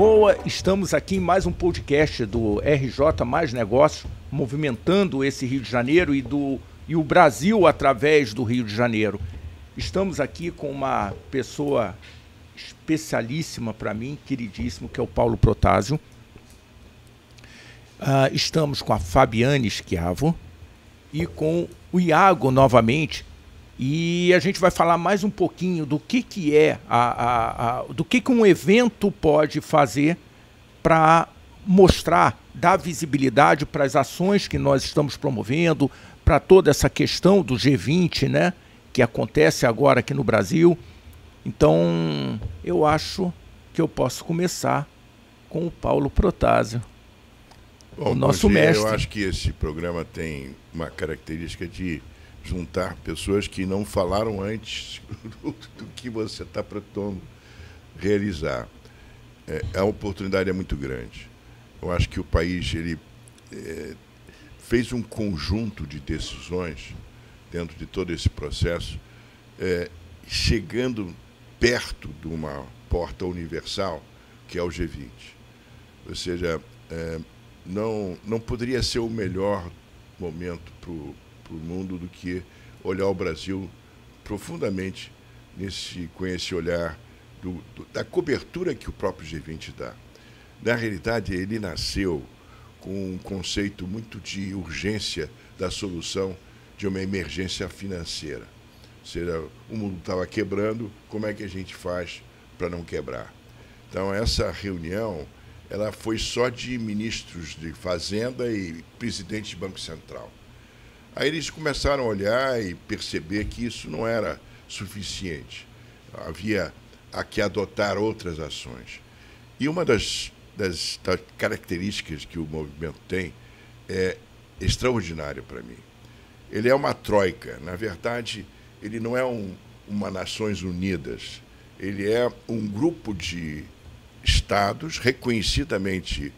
boa? Estamos aqui em mais um podcast do RJ Mais Negócios, movimentando esse Rio de Janeiro e, do, e o Brasil através do Rio de Janeiro. Estamos aqui com uma pessoa especialíssima para mim, queridíssimo, que é o Paulo Protásio. Uh, estamos com a Fabiane Schiavo e com o Iago novamente, e a gente vai falar mais um pouquinho do que, que é, a, a, a do que, que um evento pode fazer para mostrar, dar visibilidade para as ações que nós estamos promovendo, para toda essa questão do G20, né? Que acontece agora aqui no Brasil. Então, eu acho que eu posso começar com o Paulo Protásio, Bom, o nosso dia, mestre. Eu acho que esse programa tem uma característica de juntar pessoas que não falaram antes do, que você está pretendendo realizar. É, a oportunidade é muito grande. Eu acho que o país ele é, fez um conjunto de decisões dentro de todo esse processo, é, chegando perto de uma porta universal que é o G20. Ou seja, é, não, não poderia ser o melhor momento para o para o mundo do que olhar o Brasil profundamente nesse, com esse olhar do, do, da cobertura que o próprio G20 dá. Na realidade, ele nasceu com um conceito muito de urgência da solução de uma emergência financeira. Ou seja, o mundo estava quebrando, como é que a gente faz para não quebrar? Então, essa reunião ela foi só de ministros de Fazenda e presidente de Banco Central. Aí eles começaram a olhar e perceber que isso não era suficiente. Havia a que adotar outras ações. E uma das, das, das características que o movimento tem é extraordinária para mim. Ele é uma troika. Na verdade, ele não é um, uma Nações Unidas. Ele é um grupo de estados reconhecidamente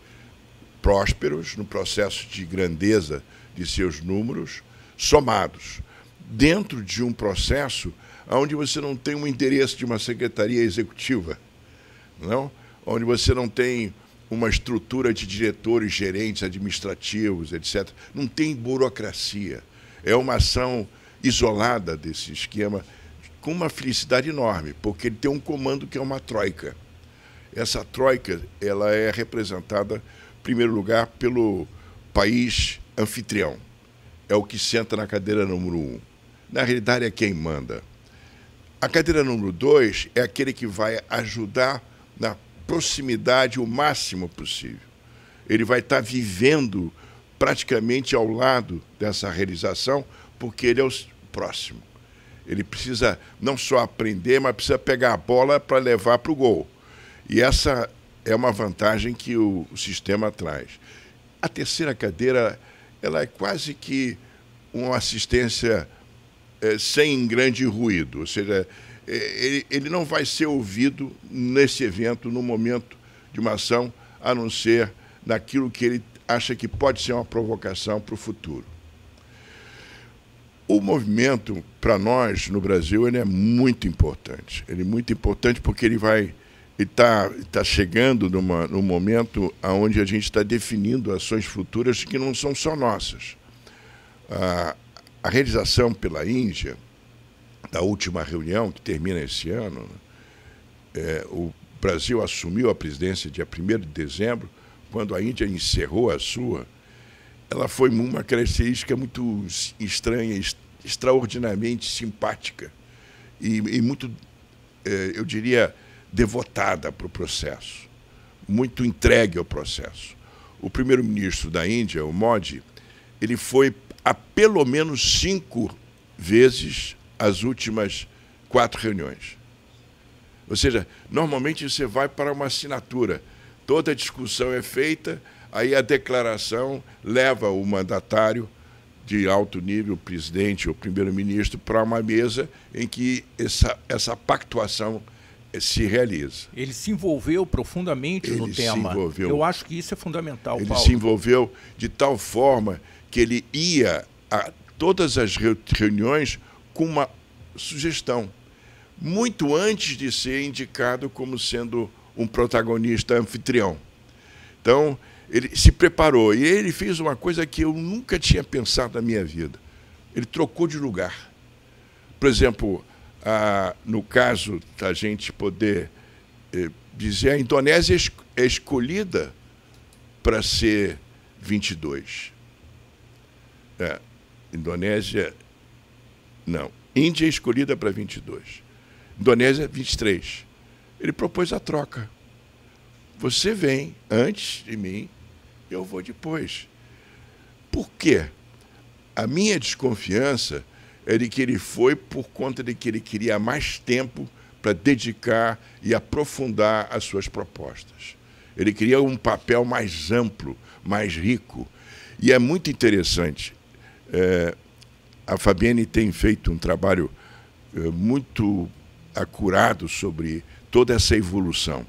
prósperos no processo de grandeza de seus números somados, dentro de um processo onde você não tem um endereço de uma secretaria executiva, não? É? onde você não tem uma estrutura de diretores, gerentes administrativos, etc. Não tem burocracia. É uma ação isolada desse esquema com uma felicidade enorme, porque ele tem um comando que é uma troika. Essa troika ela é representada, em primeiro lugar, pelo país anfitrião, é o que senta na cadeira número um. Na realidade, é quem manda. A cadeira número dois é aquele que vai ajudar na proximidade o máximo possível. Ele vai estar vivendo praticamente ao lado dessa realização, porque ele é o próximo. Ele precisa não só aprender, mas precisa pegar a bola para levar para o gol. E essa é uma vantagem que o, o sistema traz. A terceira cadeira ela é quase que uma assistência é, sem grande ruído, ou seja, é, ele, ele não vai ser ouvido nesse evento, no momento de uma ação, a não ser naquilo que ele acha que pode ser uma provocação para o futuro. O movimento, para nós no Brasil, ele é muito importante. Ele é muito importante porque ele vai está tá chegando numa, num momento onde a gente está definindo ações futuras que não são só nossas. A, a realização pela Índia, da última reunião, que termina esse ano, né, é, o Brasil assumiu a presidência dia 1 de dezembro, quando a Índia encerrou a sua, ela foi uma característica muito estranha, est extraordinariamente simpática e, e muito, é, eu diria, devotada para o processo, muito entregue ao processo. O primeiro-ministro da Índia, o Modi, ele foi a pelo menos cinco vezes as últimas quatro reuniões. Ou seja, normalmente você vai para uma assinatura. Toda a discussão é feita, aí a declaração leva o mandatário de alto nível, o presidente ou primeiro-ministro, para uma mesa em que essa, essa pactuação se realiza. Ele se envolveu profundamente ele no tema. Envolveu, Eu acho que isso é fundamental. Ele Paulo. se envolveu de tal forma que ele ia a todas as reuniões com uma sugestão, muito antes de ser indicado como sendo um protagonista anfitrião. Então, ele se preparou e ele fez uma coisa que eu nunca tinha pensado na minha vida. Ele trocou de lugar. Por exemplo, no caso da gente poder eh, dizer, a Indonésia é escolhida para ser 22. É, Indonésia, não. Índia é escolhida para 22. Indonésia, 23. Ele propôs a troca. Você vem antes de mim, eu vou depois. Por quê? A minha desconfiança é de que ele foi por conta de que ele queria mais tempo para dedicar e aprofundar as suas propostas. Ele queria um papel mais amplo, mais rico. E é muito interessante. É, a Fabiane tem feito um trabalho é, muito acurado sobre toda essa evolução.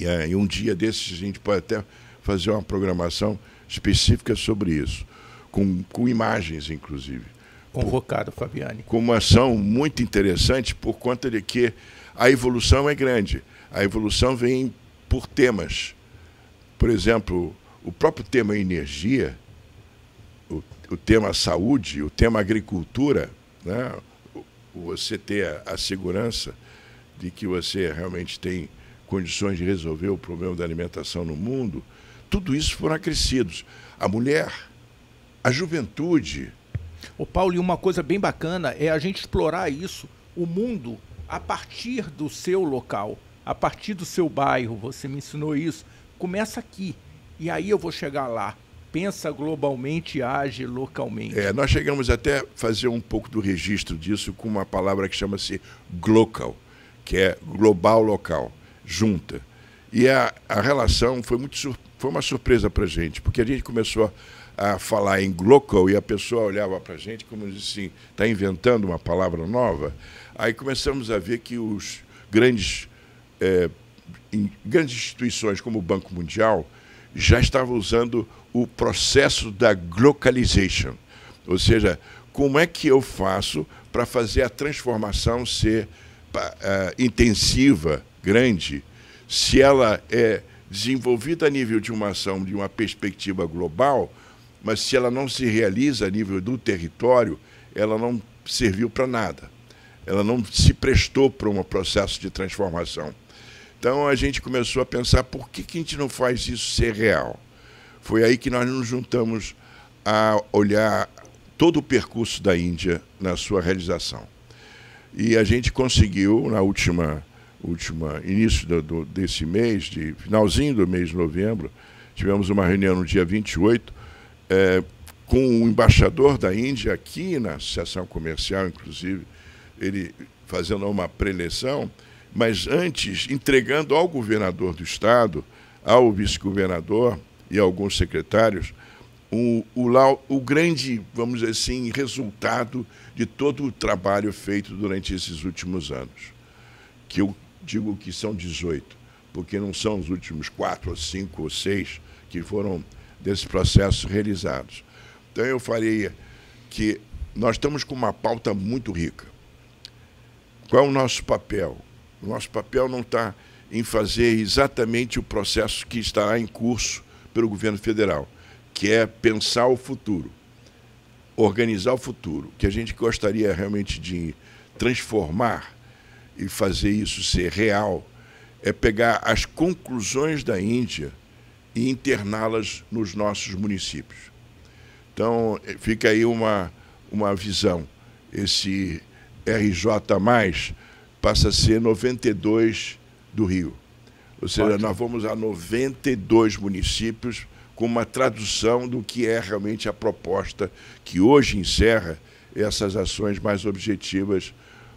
E, e um dia desses a gente pode até fazer uma programação específica sobre isso, com, com imagens, inclusive convocado, Fabiane. Com uma ação muito interessante por conta de que a evolução é grande. A evolução vem por temas. Por exemplo, o próprio tema energia, o, o tema saúde, o tema agricultura, né? você ter a segurança de que você realmente tem condições de resolver o problema da alimentação no mundo, tudo isso foram acrescidos. A mulher, a juventude, o Paulo, e uma coisa bem bacana é a gente explorar isso, o mundo a partir do seu local, a partir do seu bairro. Você me ensinou isso. Começa aqui e aí eu vou chegar lá. Pensa globalmente e age localmente. É, nós chegamos até a fazer um pouco do registro disso com uma palavra que chama-se glocal, que é global local, junta. E a, a relação foi, muito, foi uma surpresa para a gente, porque a gente começou a a falar em local e a pessoa olhava para a gente como assim, está inventando uma palavra nova. Aí começamos a ver que os grandes, é, grandes instituições como o Banco Mundial já estavam usando o processo da glocalization, ou seja, como é que eu faço para fazer a transformação ser uh, intensiva, grande, se ela é desenvolvida a nível de uma ação, de uma perspectiva global, mas se ela não se realiza a nível do território, ela não serviu para nada. Ela não se prestou para um processo de transformação. Então a gente começou a pensar por que, que a gente não faz isso ser real. Foi aí que nós nos juntamos a olhar todo o percurso da Índia na sua realização. E a gente conseguiu, na última, última início do, do, desse mês, de finalzinho do mês de novembro, tivemos uma reunião no dia 28, é, com o embaixador da Índia aqui na Associação Comercial, inclusive, ele fazendo uma preleção, mas antes entregando ao governador do estado, ao vice-governador e alguns secretários, o, o, o grande, vamos dizer assim, resultado de todo o trabalho feito durante esses últimos anos, que eu digo que são 18, porque não são os últimos quatro, ou cinco ou seis que foram desses processos realizados. Então, eu faria que nós estamos com uma pauta muito rica. Qual é o nosso papel? O nosso papel não está em fazer exatamente o processo que está em curso pelo governo federal, que é pensar o futuro, organizar o futuro, que a gente gostaria realmente de transformar e fazer isso ser real, é pegar as conclusões da Índia e interná-las nos nossos municípios. Então, eh, fica aí uma, uma visão. Esse RJ, passa a ser 92 do Rio. Ou seja, Ótimo. nós vamos a 92 municípios com uma tradução do que é realmente a proposta que hoje encerra essas ações mais objetivas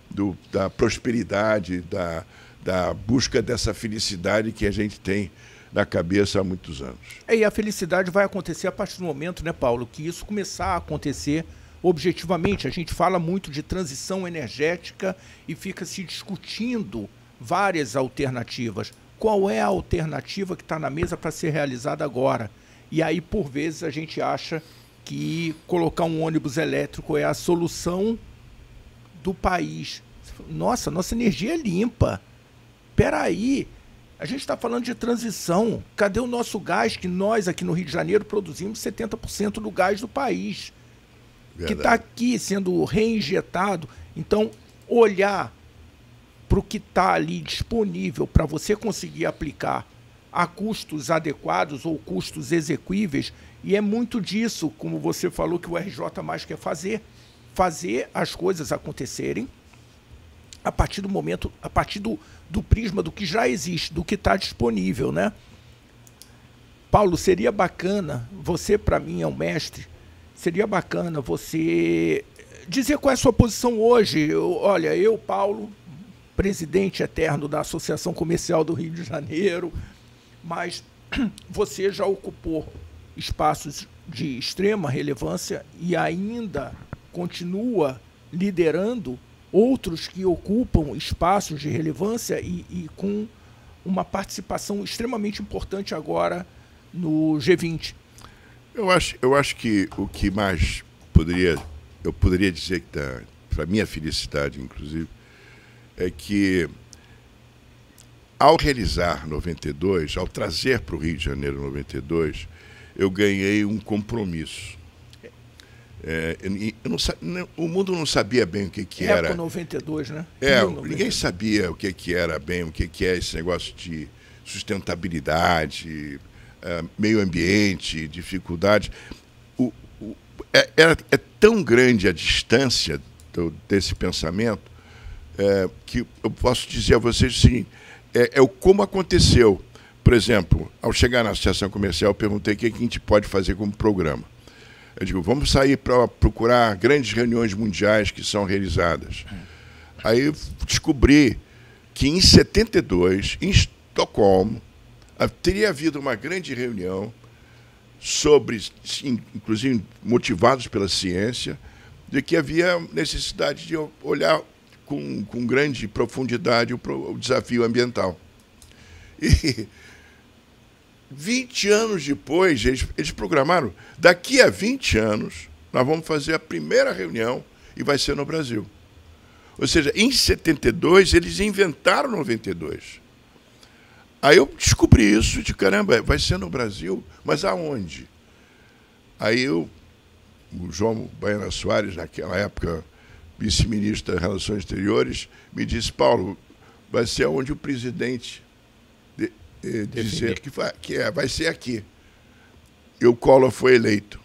do, da prosperidade, da, da busca dessa felicidade que a gente tem da cabeça há muitos anos. É, e a felicidade vai acontecer a partir do momento, né, Paulo, que isso começar a acontecer objetivamente. A gente fala muito de transição energética e fica se discutindo várias alternativas. Qual é a alternativa que está na mesa para ser realizada agora? E aí, por vezes, a gente acha que colocar um ônibus elétrico é a solução do país. Nossa, nossa energia é limpa. Peraí, aí, a gente está falando de transição. Cadê o nosso gás que nós aqui no Rio de Janeiro produzimos 70% do gás do país? Tá Verdade. Que está aqui sendo reinjetado. Então, olhar para o que está ali disponível para você conseguir aplicar a custos adequados ou custos exequíveis. E é muito disso, como você falou, que o RJ mais quer fazer. Fazer as coisas acontecerem a partir do momento, a partir do do prisma do que já existe, do que está disponível, né? Paulo, seria bacana, você para mim é um mestre, seria bacana você dizer qual é a sua posição hoje. Eu, olha, eu, Paulo, presidente eterno da Associação Comercial do Rio de Janeiro, mas você já ocupou espaços de extrema relevância e ainda continua liderando outros que ocupam espaços de relevância e, e com uma participação extremamente importante agora no G20. Eu acho, eu acho que o que mais poderia, eu poderia dizer que está, para minha felicidade, inclusive, é que ao realizar 92, ao trazer para o Rio de Janeiro 92, eu ganhei um compromisso é, não, o mundo não sabia bem o que, que era. Época 92, né? É, ninguém sabia o que, que era bem, o que, que é esse negócio de sustentabilidade, é, meio ambiente, dificuldade. O, o, é, é, é, tão grande a distância do, desse pensamento é, que eu posso dizer a vocês sim é, é o como aconteceu. Por exemplo, ao chegar na associação comercial, eu perguntei o que a gente pode fazer como programa. Eu digo, vamos sair para procurar grandes reuniões mundiais que são realizadas. É. Aí descobri que em 72, em Estocolmo, teria havido uma grande reunião sobre, inclusive motivados pela ciência, de que havia necessidade de olhar com, com grande profundidade o, o desafio ambiental. E 20 anos depois, eles, eles programaram, daqui a 20 anos, nós vamos fazer a primeira reunião e vai ser no Brasil. Ou seja, em 72, eles inventaram 92. Aí eu descobri isso de caramba, vai ser no Brasil, mas aonde? Aí eu, o João Baiana Soares, naquela época vice-ministro das Relações Exteriores, me disse: Paulo, vai ser onde o presidente eh, dizer que, que é, vai ser aqui. E o Collor foi eleito.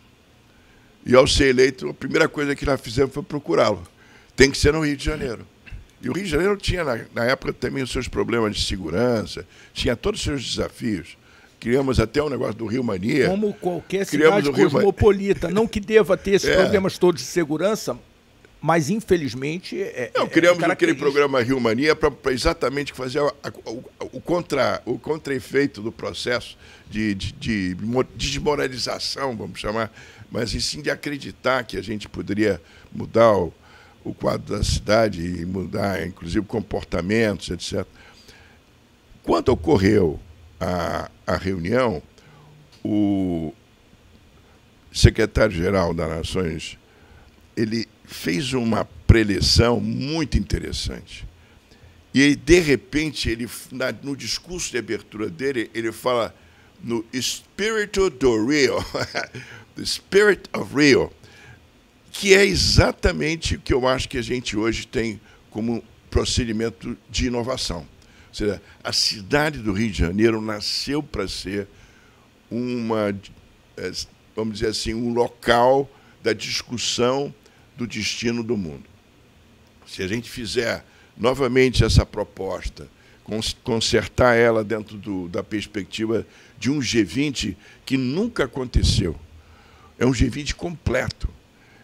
E ao ser eleito, a primeira coisa que nós fizemos foi procurá-lo. Tem que ser no Rio de Janeiro. E o Rio de Janeiro tinha, na, na época, também os seus problemas de segurança, tinha todos os seus desafios criamos até o um negócio do Rio Mania. Como qualquer cidade cosmopolita, não que deva ter esses é. problemas todos de segurança, mas infelizmente. É, é, Não, criamos é aquele programa Rio Mania para exatamente fazer a, a, o, o, contra, o contra-efeito do processo de, de, de, desmoralização, vamos chamar, mas e sim de acreditar que a gente poderia mudar o, o quadro da cidade e mudar, inclusive, comportamentos, etc. Quando ocorreu a, a reunião, o secretário-geral das Nações ele fez uma preleção muito interessante. E aí, de repente, ele, na, no discurso de abertura dele, ele fala no Espírito do Rio, the Spirit of Rio, que é exatamente o que eu acho que a gente hoje tem como procedimento de inovação. Ou seja, a cidade do Rio de Janeiro nasceu para ser uma, eh, vamos dizer assim, um local da discussão do destino do mundo. Se a gente fizer novamente essa proposta, consertar ela dentro do, da perspectiva de um G20 que nunca aconteceu, é um G20 completo,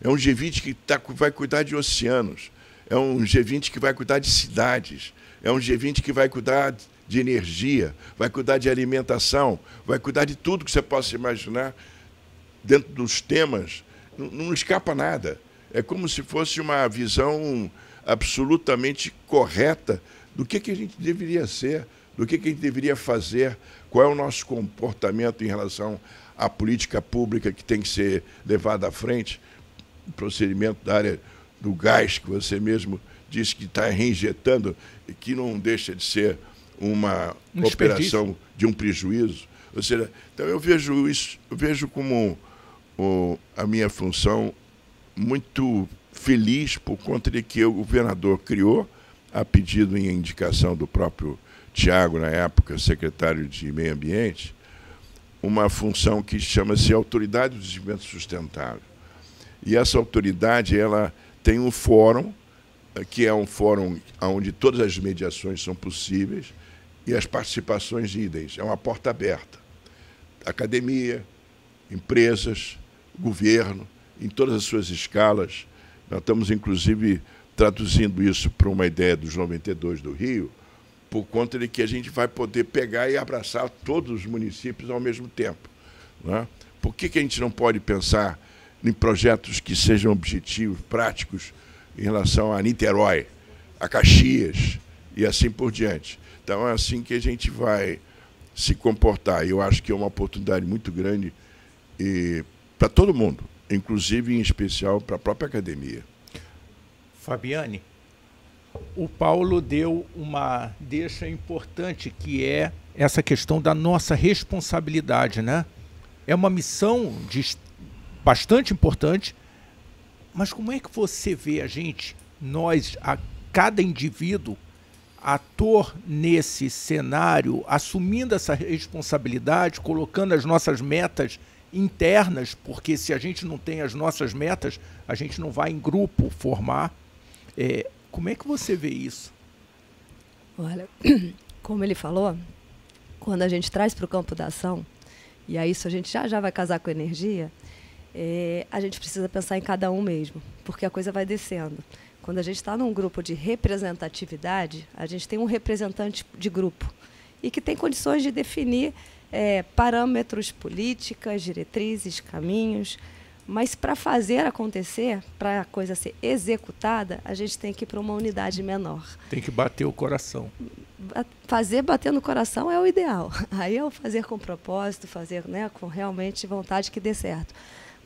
é um G20 que tá, vai cuidar de oceanos, é um G20 que vai cuidar de cidades, é um G20 que vai cuidar de energia, vai cuidar de alimentação, vai cuidar de tudo que você possa imaginar dentro dos temas. Não, não escapa nada é como se fosse uma visão absolutamente correta do que, que a gente deveria ser, do que, que a gente deveria fazer, qual é o nosso comportamento em relação à política pública que tem que ser levada à frente, o procedimento da área do gás que você mesmo disse que está reinjetando e que não deixa de ser uma um operação de um prejuízo. Ou seja, então eu vejo isso, eu vejo como o, a minha função muito feliz por conta de que o governador criou, a pedido e indicação do próprio Tiago, na época secretário de Meio Ambiente, uma função que chama-se Autoridade do Desenvolvimento Sustentável. E essa autoridade ela tem um fórum, que é um fórum onde todas as mediações são possíveis e as participações idens. É uma porta aberta. Academia, empresas, governo, em todas as suas escalas. Nós estamos, inclusive, traduzindo isso para uma ideia dos 92 do Rio, por conta de que a gente vai poder pegar e abraçar todos os municípios ao mesmo tempo. Né? Por que, que a gente não pode pensar em projetos que sejam objetivos, práticos, em relação a Niterói, a Caxias e assim por diante? Então é assim que a gente vai se comportar. Eu acho que é uma oportunidade muito grande eh, para todo mundo, inclusive em especial para a própria academia. Fabiane, o Paulo deu uma deixa importante que é essa questão da nossa responsabilidade, né? É uma missão de, bastante importante, mas como é que você vê a gente, nós, a cada indivíduo, ator nesse cenário, assumindo essa responsabilidade, colocando as nossas metas internas, porque se a gente não tem as nossas metas, a gente não vai em grupo formar. É, como é que você vê isso? Olha, como ele falou, quando a gente traz para o campo da ação, e a isso a gente já já vai casar com energia, é, a gente precisa pensar em cada um mesmo, porque a coisa vai descendo. Quando a gente está num grupo de representatividade, a gente tem um representante de grupo e que tem condições de definir é, parâmetros, políticas, diretrizes, caminhos. Mas para fazer acontecer, para a coisa ser executada, a gente tem que ir para uma unidade menor. Tem que bater o coração. Fazer bater no coração é o ideal. Aí é o fazer com propósito, fazer né, com realmente vontade que dê certo.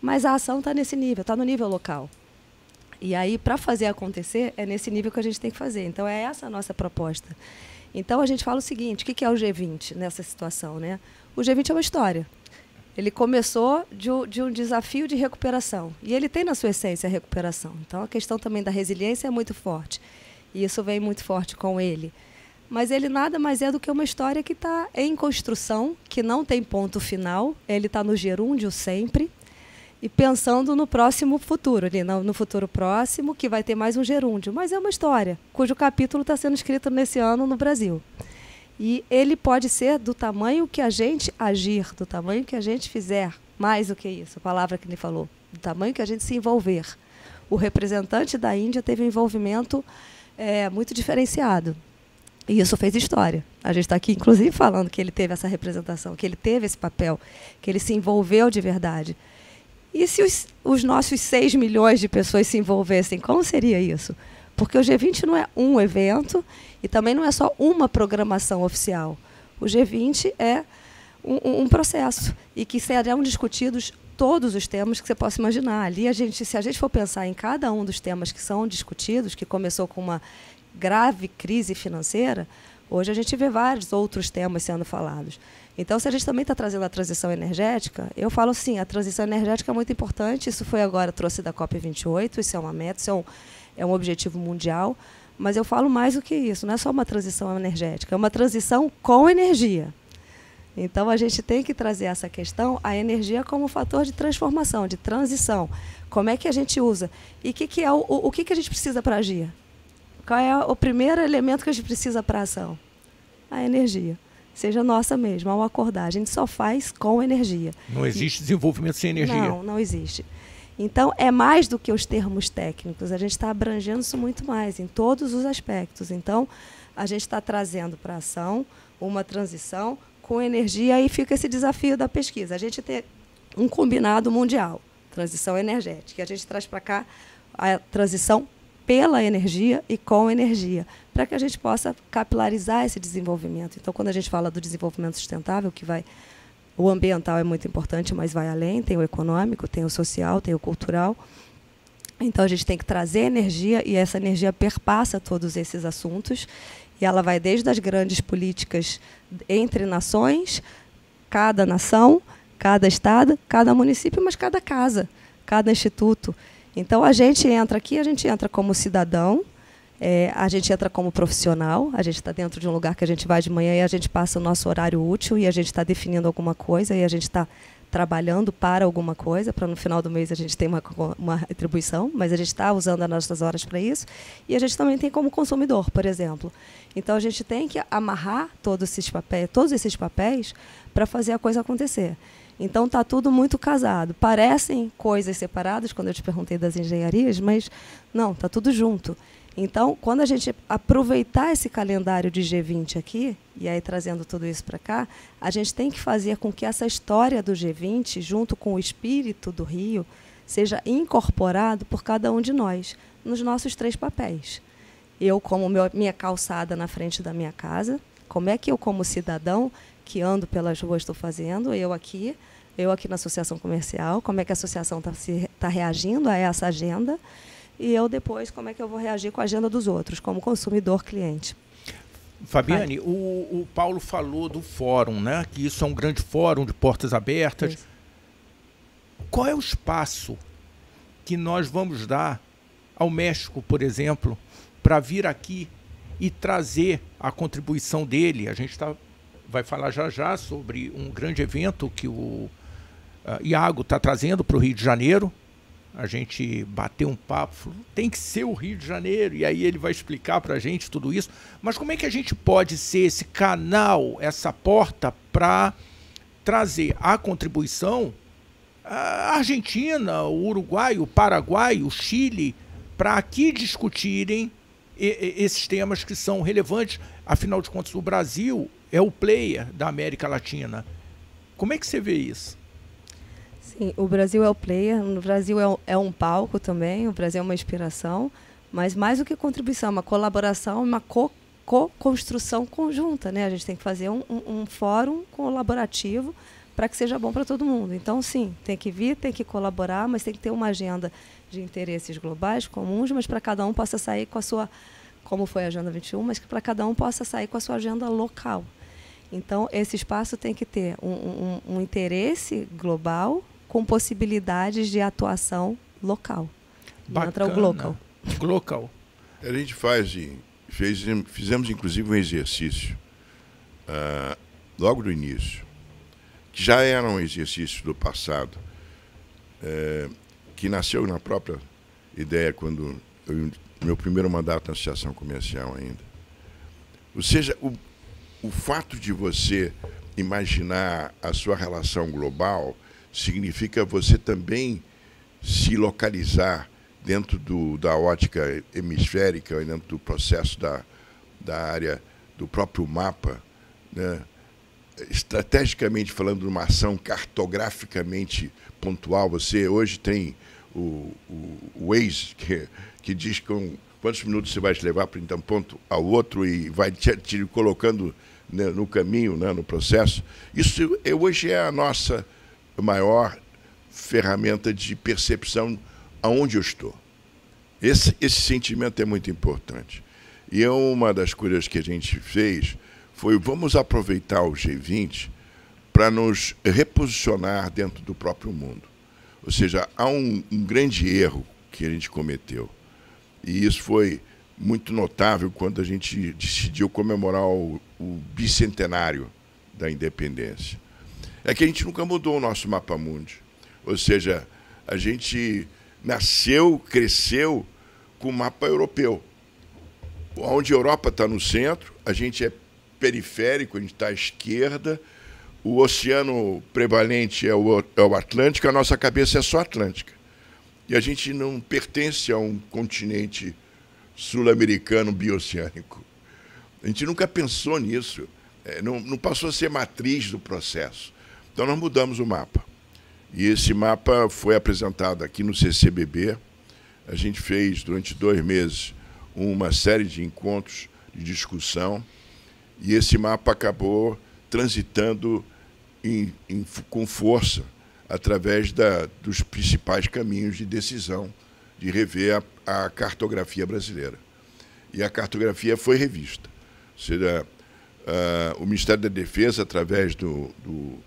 Mas a ação está nesse nível, está no nível local. E aí, para fazer acontecer, é nesse nível que a gente tem que fazer. Então, é essa a nossa proposta. Então a gente fala o seguinte: o que é o G20 nessa situação? Né? O G20 é uma história. Ele começou de, um desafio de recuperação. E ele tem na sua essência a recuperação. Então a questão também da resiliência é muito forte. E isso vem muito forte com ele. Mas ele nada mais é do que uma história que está em construção, que não tem ponto final. Ele está no gerúndio sempre e pensando no próximo futuro, ali, no futuro próximo, que vai ter mais um gerúndio. Mas é uma história cujo capítulo está sendo escrito nesse ano no Brasil. E ele pode ser do tamanho que a gente agir, do tamanho que a gente fizer, mais do que isso, a palavra que ele falou, do tamanho que a gente se envolver. O representante da Índia teve um envolvimento é, muito diferenciado. E isso fez história. A gente está aqui, inclusive, falando que ele teve essa representação, que ele teve esse papel, que ele se envolveu de verdade. E se os, os nossos 6 milhões de pessoas se envolvessem, como seria isso? Porque o G20 não é um evento e também não é só uma programação oficial. O G20 é um, um processo e que serão discutidos todos os temas que você possa imaginar. Ali, a gente, se a gente for pensar em cada um dos temas que são discutidos, que começou com uma grave crise financeira, hoje a gente vê vários outros temas sendo falados. Então, se a gente também está trazendo a transição energética, eu falo assim, a transição energética é muito importante, isso foi agora, trouxe da COP28, isso é uma meta, isso é um, é um objetivo mundial, mas eu falo mais do que isso, não é só uma transição energética, é uma transição com energia. Então, a gente tem que trazer essa questão, a energia como fator de transformação, de transição. Como é que a gente usa? E que que é o, o que, que a gente precisa para agir? Qual é o primeiro elemento que a gente precisa para a ação? A energia seja nossa mesmo, ao acordar. A gente só faz com energia. Não existe e... desenvolvimento sem energia. Não, não existe. Então, é mais do que os termos técnicos, a gente está abrangendo isso muito mais, em todos os aspectos. Então, a gente está trazendo para a ação uma transição com energia e fica esse desafio da pesquisa. A gente tem um combinado mundial, transição energética, a gente traz para cá a transição pela energia e com energia, para que a gente possa capilarizar esse desenvolvimento. Então, quando a gente fala do desenvolvimento sustentável, que vai o ambiental é muito importante, mas vai além, tem o econômico, tem o social, tem o cultural. Então a gente tem que trazer energia e essa energia perpassa todos esses assuntos e ela vai desde as grandes políticas entre nações, cada nação, cada estado, cada município, mas cada casa, cada instituto. Então a gente entra aqui, a gente entra como cidadão, é, a gente entra como profissional, a gente está dentro de um lugar que a gente vai de manhã e a gente passa o nosso horário útil e a gente está definindo alguma coisa e a gente está trabalhando para alguma coisa, para no final do mês a gente ter uma, uma retribuição, mas a gente está usando as nossas horas para isso. E a gente também tem como consumidor, por exemplo. Então a gente tem que amarrar todos esses papéis, todos esses papéis para fazer a coisa acontecer. Então tá tudo muito casado. Parecem coisas separadas quando eu te perguntei das engenharias, mas não, tá tudo junto. Então, quando a gente aproveitar esse calendário de G20 aqui, e aí trazendo tudo isso para cá, a gente tem que fazer com que essa história do G20, junto com o espírito do Rio, seja incorporado por cada um de nós, nos nossos três papéis. Eu, como meu, minha calçada na frente da minha casa, como é que eu, como cidadão, que ando pelas ruas estou fazendo, eu aqui, eu aqui na associação comercial, como é que a associação está tá reagindo a essa agenda e eu depois como é que eu vou reagir com a agenda dos outros, como consumidor, cliente. Fabiane, o, o, Paulo falou do fórum, né? Que isso é um grande fórum de portas abertas. Isso. Qual é o espaço que nós vamos dar ao México, por exemplo, para vir aqui e trazer a contribuição dele? A gente está vai falar já já sobre um grande evento que o uh, Iago está trazendo para o Rio de Janeiro. A gente bateu um papo, falou, tem que ser o Rio de Janeiro, e aí ele vai explicar para a gente tudo isso. Mas como é que a gente pode ser esse canal, essa porta para trazer a contribuição a ah, Argentina, o Uruguai, o Paraguai, o Chile, para aqui discutirem esses temas que são relevantes. Afinal de contas, o Brasil é o player da América Latina. Como é que você vê isso? Sim, o Brasil é o player, o Brasil é um, é um palco também, o Brasil é uma inspiração, mas mais do que contribuição, é uma colaboração, uma co co-construção conjunta, né? A gente tem que fazer um, um fórum colaborativo para que seja bom para todo mundo. Então, sim, tem que vir, tem que colaborar, mas tem que ter uma agenda de interesses globais comuns, mas para cada um possa sair com a sua como foi a Agenda 21, mas que para cada um possa sair com a sua agenda local. Então, esse espaço tem que ter um, um, um interesse global com possibilidades de atuação local. Bacana. Entra o A gente faz, fez, fizemos inclusive um exercício uh, logo do início, que já era um exercício do passado, uh, que nasceu na própria ideia quando eu meu primeiro mandato na Associação Comercial ainda. Ou seja, o, o fato de você imaginar a sua relação global significa você também se localizar dentro do, da ótica hemisférica, dentro do processo da, da área do próprio mapa, né? estrategicamente falando, uma ação cartograficamente pontual. Você hoje tem o, o, o Waze, que, que diz com quantos minutos você vai te levar para um então ponto ao outro e vai te, te colocando né, no caminho, né, no processo. Isso é, hoje é a nossa maior ferramenta de percepção aonde eu estou. Esse, esse sentimento é muito importante. E é uma das coisas que a gente fez foi vamos aproveitar o G20 para nos reposicionar dentro do próprio mundo. Ou seja, há um, um grande erro que a gente cometeu. E isso foi muito notável quando a gente decidiu comemorar o, o, bicentenário da independência. É que a gente nunca mudou o nosso mapa mundi. Ou seja, a gente nasceu, cresceu com o mapa europeu. Onde a Europa está no centro, a gente é periférico, a gente está à esquerda, o oceano prevalente é o, é o Atlântico, a nossa cabeça é só Atlântica. E a gente não pertence a um continente sul-americano bioceânico. A gente nunca pensou nisso, é, não, não passou a ser matriz do processo. Então nós mudamos o mapa. E esse mapa foi apresentado aqui no CCBB. A gente fez durante dois meses uma série de encontros de discussão e esse mapa acabou transitando em, em, com força através da, dos principais caminhos de decisão de rever a, a cartografia brasileira. E a cartografia foi revista. Ou seja, uh, o Ministério da Defesa, através do, do,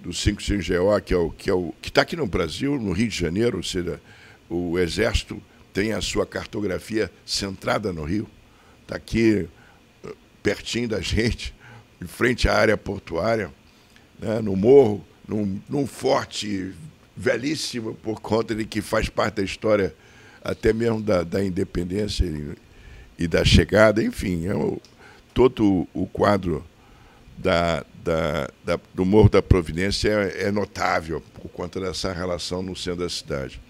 do 55 que é o que é o, está aqui no Brasil, no Rio de Janeiro, ou seja, o Exército tem a sua cartografia centrada no Rio, está aqui ah, pertinho da gente, em frente à área portuária né, no morro, num, num forte velhíssimo por conta de que faz parte da história até mesmo da, da independência e, e, da chegada, enfim, é o, todo o quadro da, da, da, do Morro da Providência é, é, notável por conta dessa relação no centro da cidade.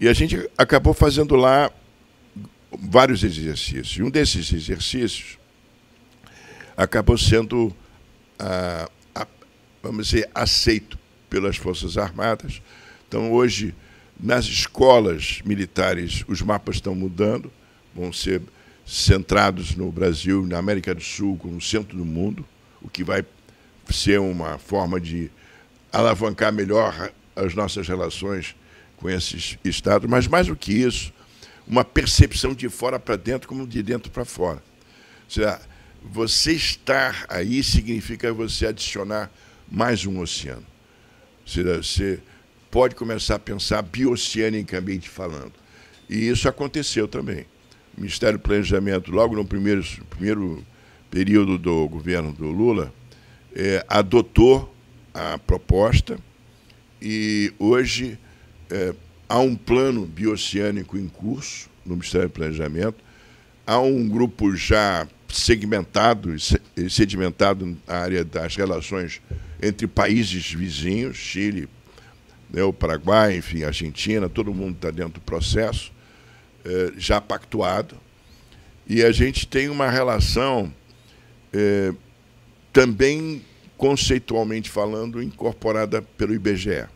E a gente acabou fazendo lá vários exercícios. Um desses exercícios acabou sendo a ah, vamos dizer, aceito pelas Forças Armadas. Então, hoje, nas escolas militares, os mapas estão mudando, vão ser centrados no Brasil, na América do Sul, como centro do mundo, o que vai ser uma forma de alavancar melhor as nossas relações com esses estados, mas mais do que isso, uma percepção de fora para dentro como de dentro para fora. Ou seja, você estar aí significa você adicionar mais um oceano. Você pode começar a pensar bioceanicamente falando. E isso aconteceu também. O Ministério do Planejamento, logo no primeiro, primeiro período do governo do Lula, é, adotou a proposta e hoje é, há um plano biocênico em curso no Ministério do Planejamento, há um grupo já segmentado e sedimentado na área das relações entre países vizinhos, Chile, né, o Paraguai, enfim, Argentina, todo mundo está dentro do processo, eh, já pactuado. E a gente tem uma relação eh, também conceitualmente falando, incorporada pelo IBGE.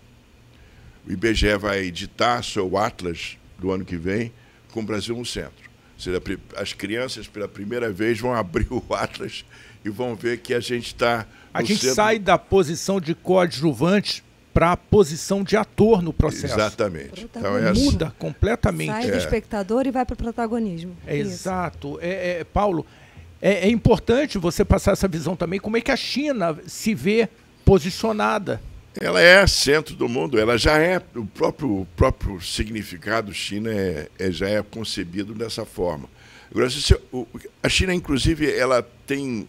O IBGE vai editar seu Atlas do ano que vem com o Brasil no centro. Seja, as crianças, pela primeira vez, vão abrir o Atlas e vão ver que a gente está. A gente centro... sai da posição de coadjuvante para a posição de ator no processo. Exatamente. Então, é assim. Muda completamente. Sai do é. espectador e vai para o protagonismo. É exato. É, é Paulo, é, é importante você passar essa visão também, como é que a China se vê posicionada ela é centro do mundo, ela já é, o próprio, o próprio significado China é, é, já é concebido dessa forma. Agora, se, o, a China, inclusive, ela tem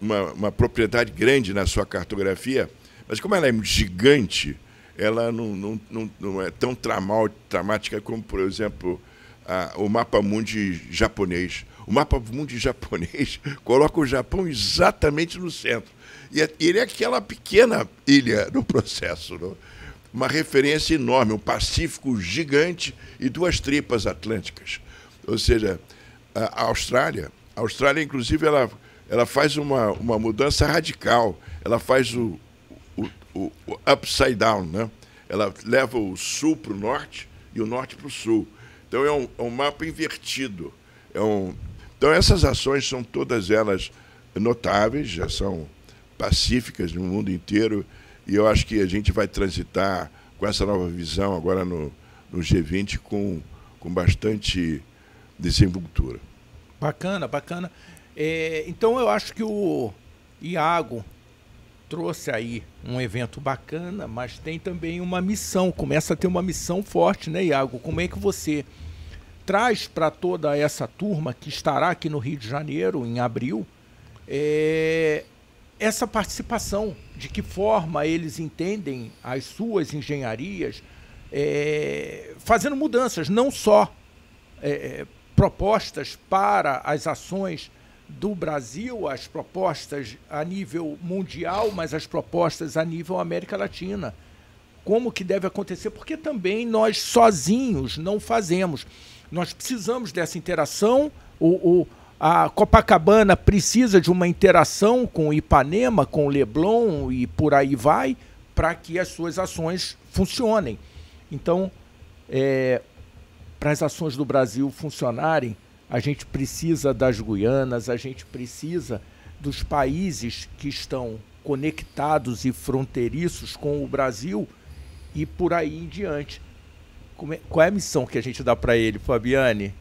uma, uma, propriedade grande na sua cartografia, mas como ela é gigante, ela não, não, não, não é tão tramal, dramática como, por exemplo, a, o mapa mundi japonês. O mapa mundi japonês coloca o Japão exatamente no centro. E é, ele é aquela pequena ilha no processo, não? uma referência enorme, um Pacífico gigante e duas tripas atlânticas. Ou seja, a Austrália, a Austrália inclusive ela, ela faz uma, uma mudança radical, ela faz o, o, o, o upside down, né? ela leva o sul para o norte e o norte para o sul. Então é um, é um mapa invertido. É um... Então essas ações são todas elas notáveis, já são pacíficas no mundo inteiro. E eu acho que a gente vai transitar com essa nova visão agora no, no G20 com, com bastante desenvoltura. Bacana, bacana. É, então eu acho que o Iago trouxe aí um evento bacana, mas tem também uma missão. Começa a ter uma missão forte, né, Iago? Como é que você traz para toda essa turma que estará aqui no Rio de Janeiro em abril é, essa participação, de que forma eles entendem as suas engenharias, é, fazendo mudanças, não só é, é, propostas para as ações do Brasil, as propostas a nível mundial, mas as propostas a nível América Latina. Como que deve acontecer? Porque também nós sozinhos não fazemos. Nós precisamos dessa interação. o, o a Copacabana precisa de uma interação com Ipanema, com Leblon e por aí vai, para que as suas ações funcionem. Então, é, para as ações do Brasil funcionarem, a gente precisa das Guianas, a gente precisa dos países que estão conectados e fronteiriços com o Brasil e por aí em diante. É, qual é a missão que a gente dá para ele, Fabiane?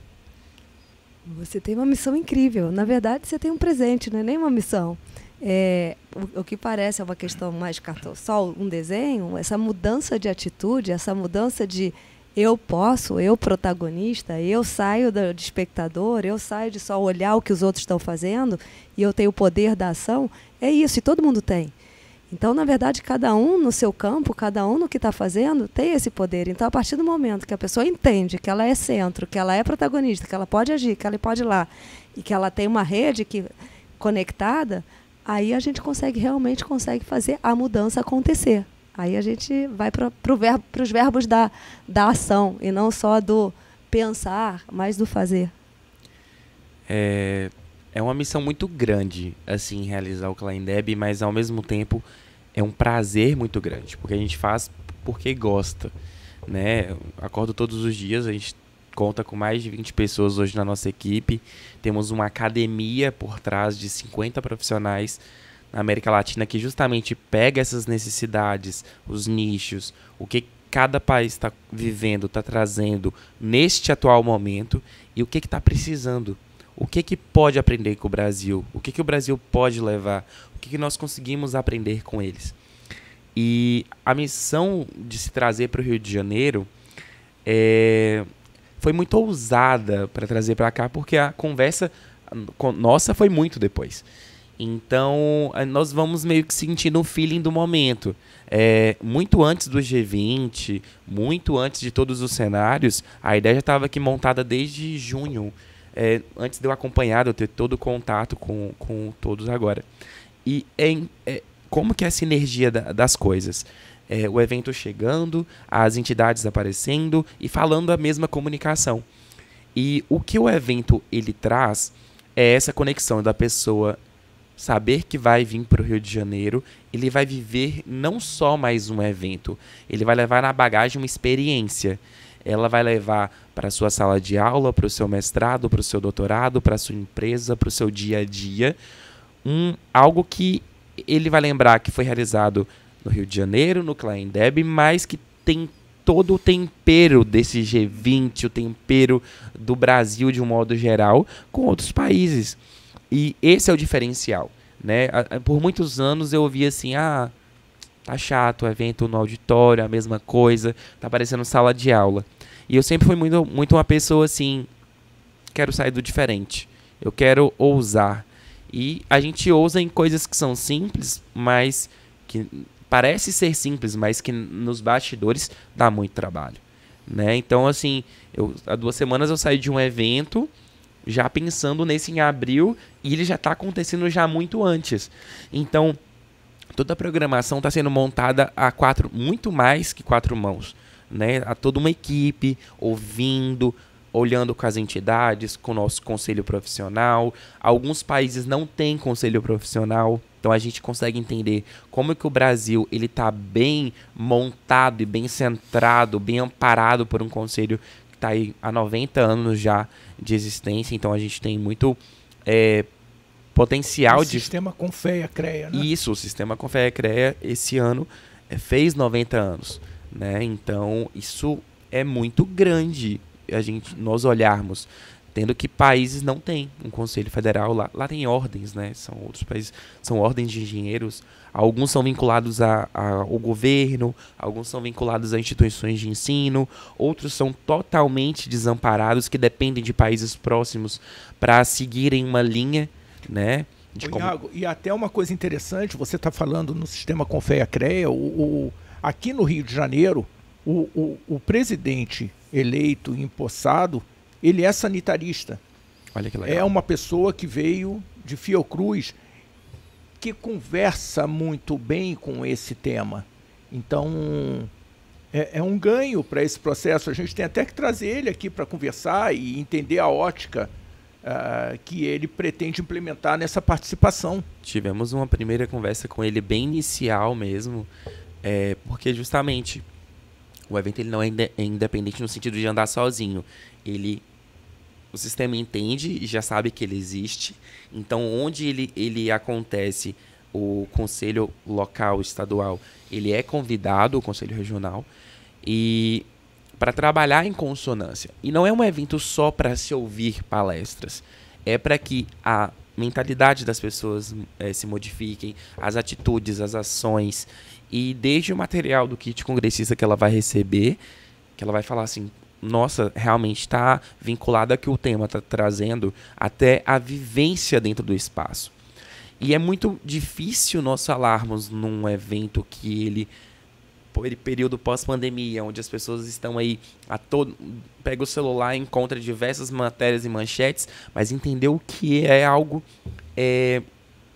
Você tem uma missão incrível. Na verdade, você tem um presente, não é nem uma missão. É, o, o, que parece é uma questão mais cartão, só um desenho, essa mudança de atitude, essa mudança de eu posso, eu protagonista, eu saio do, de espectador, eu saio de só olhar o que os outros estão fazendo e eu tenho o poder da ação, é isso, e todo mundo tem. Então, na verdade, cada um no seu campo, cada um no que está fazendo, tem esse poder. Então, a partir do momento que a pessoa entende que ela é centro, que ela é protagonista, que ela pode agir, que ela pode ir lá e que ela tem uma rede que, conectada, aí a gente consegue realmente consegue fazer a mudança acontecer. Aí a gente vai para pro verbo, os verbos da, da ação e não só do pensar, mas do fazer. É, é uma missão muito grande, assim, realizar o Kleindeb, mas ao mesmo tempo é um prazer muito grande, porque a gente faz porque gosta, né? acordo todos os dias, a gente conta com mais de 20 pessoas hoje na nossa equipe. Temos uma academia por trás de 50 profissionais na América Latina que justamente pega essas necessidades, os nichos, o que cada país está vivendo, está trazendo neste atual momento e o que está precisando. O que, que pode aprender com o Brasil? O que, que o Brasil pode levar? que, que nós conseguimos aprender com eles. E a missão de se trazer para o Rio de Janeiro é, foi muito ousada para trazer para cá, porque a conversa nossa foi muito depois. Então, eh, nós vamos meio que sentindo o feeling do momento. É, muito antes do G20, muito antes de todos os cenários, a ideia já estava aqui montada desde junho. É, antes de eu acompanhar, de eu ter todo o contato com, com todos agora e em, é, como que é a sinergia da, das coisas. É, o evento chegando, as entidades aparecendo e falando a mesma comunicação. E o que o evento ele traz é essa conexão da pessoa saber que vai vir para o Rio de Janeiro, ele vai viver não só mais um evento, ele vai levar na bagagem uma experiência. Ela vai levar para sua sala de aula, para o seu mestrado, para o seu doutorado, para sua empresa, para o seu dia a dia, um algo que ele vai lembrar que foi realizado no Rio de Janeiro, no Klein Deb, mas que tem todo o tempero desse G20, o tempero do Brasil de um modo geral, com outros países. E esse é o diferencial, né? Por muitos anos eu ouvia assim, ah, tá chato o evento no auditório, a mesma coisa, tá parecendo sala de aula. E eu sempre fui muito, muito uma pessoa assim, quero sair do diferente, eu quero ousar, e a gente ousa em coisas que são simples, mas que parece ser simples, mas que nos bastidores dá muito trabalho. Né? Então, assim, eu, há duas semanas eu saí de um evento já pensando nesse em abril e ele já está acontecendo já muito antes. Então, toda a programação está sendo montada a quatro, muito mais que quatro mãos, né? A toda uma equipe ouvindo, olhando com as entidades, com o nosso conselho profissional. Alguns países não têm conselho profissional. Então a gente consegue entender como é que o Brasil ele está bem montado e bem centrado, bem amparado por um conselho que está aí há 90 anos já de existência. Então a gente tem muito é, potencial o de. Sistema Confeia CREA, né? Isso, o sistema Confeia CREA esse ano é, fez 90 anos. Né? Então, isso é muito grande a gente nós olharmos tendo que países não têm um conselho federal lá. Lá tem ordens, né? São outros países, são ordens de engenheiros. Alguns são vinculados a, a, ao governo, alguns são vinculados a instituições de ensino, outros são totalmente desamparados que dependem de países próximos para seguirem uma linha, né? De como... Iago, e até uma coisa interessante, você está falando no sistema Confeia CREA, o, o, aqui no Rio de Janeiro, o, o, o presidente eleito, empossado, ele é sanitarista. Olha que legal. É uma pessoa que veio de Fiocruz, que conversa muito bem com esse tema. Então, é, é um ganho para esse processo. A gente tem até que trazer ele aqui para conversar e entender a ótica Uh, que ele pretende implementar nessa participação. Tivemos uma primeira conversa com ele bem inicial mesmo, é, porque justamente o evento ele não é, é independente no sentido de andar sozinho. Ele o sistema entende e já sabe que ele existe. Então, onde ele, ele acontece, o conselho local, estadual, ele é convidado, o conselho regional, e para trabalhar em consonância. E não é um evento só para se ouvir palestras. É para que a mentalidade das pessoas é, se modifiquem, as atitudes, as ações e desde o material do kit congressista que ela vai receber, que ela vai falar assim, nossa, realmente está vinculada ao que o tema está trazendo, até a vivência dentro do espaço. E é muito difícil nós falarmos num evento que ele período pós-pandemia, onde as pessoas estão aí a todo. pega o celular, encontra diversas matérias e manchetes, mas entendeu que é algo é,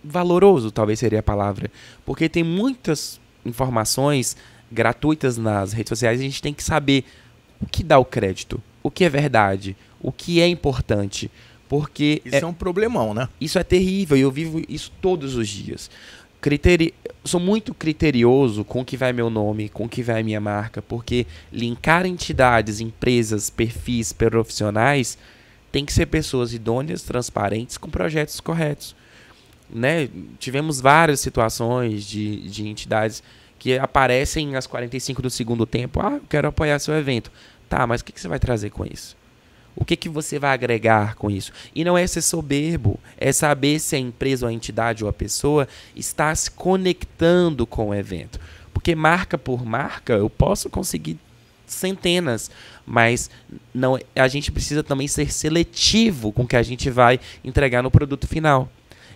valoroso, talvez seria a palavra. Porque tem muitas informações gratuitas nas redes sociais, a gente tem que saber o que dá o crédito, o que é verdade, o que é importante. Porque. Isso é, é um problemão, né? Isso é terrível e eu vivo isso todos os dias. Criteri... Sou muito criterioso com o que vai meu nome, com o que vai minha marca, porque linkar entidades, empresas, perfis profissionais tem que ser pessoas idôneas, transparentes, com projetos corretos né, tivemos várias situações de, de entidades que aparecem às 45 do segundo tempo. Ah, eu quero apoiar seu evento. Tá, mas o que, que você vai trazer com isso? O que, que você vai agregar com isso? E não é ser soberbo, é saber se a empresa, ou a entidade ou a pessoa está se conectando com o evento. Porque marca por marca eu posso conseguir centenas, mas não é, a gente precisa também ser seletivo com o que a gente vai entregar no produto final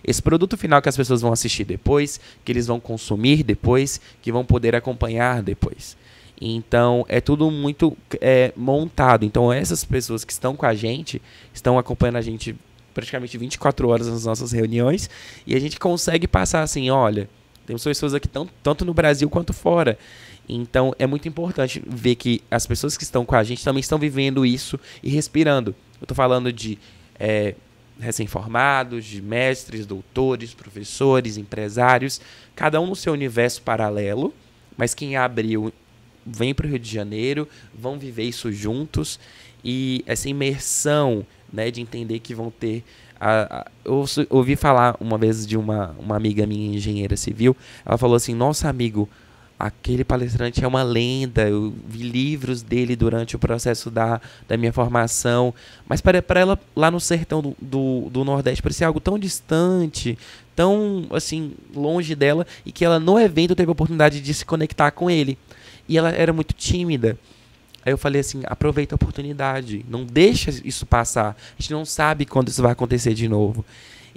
esse produto final que as pessoas vão assistir depois, que eles vão consumir depois, que vão poder acompanhar depois. Então é tudo muito é, montado. Então essas pessoas que estão com a gente, estão acompanhando a gente praticamente 24 horas nas nossas reuniões, e a gente consegue passar assim, olha, temos pessoas aqui tão, tanto no Brasil quanto fora. Então é muito importante ver que as pessoas que estão com a gente também estão vivendo isso e respirando. Eu estou falando de é, recém-formados, de mestres, doutores, professores, empresários, cada um no seu universo paralelo, mas quem abriu vem para o Rio de Janeiro, vão viver isso juntos e essa imersão, né, de entender que vão ter a, a, eu ouvi falar uma vez de uma, uma amiga minha engenheira civil, ela falou assim: "Nossa, amigo, aquele palestrante é uma lenda, eu vi livros dele durante o processo da, da minha formação, mas para, para ela lá no sertão do, do, do Nordeste parecia algo tão distante, tão assim, longe dela, e que ela no evento teve a oportunidade de se conectar com ele. E ela era muito tímida. Aí eu falei assim, aproveita a oportunidade, não deixa isso passar. A gente não sabe quando isso vai acontecer de novo.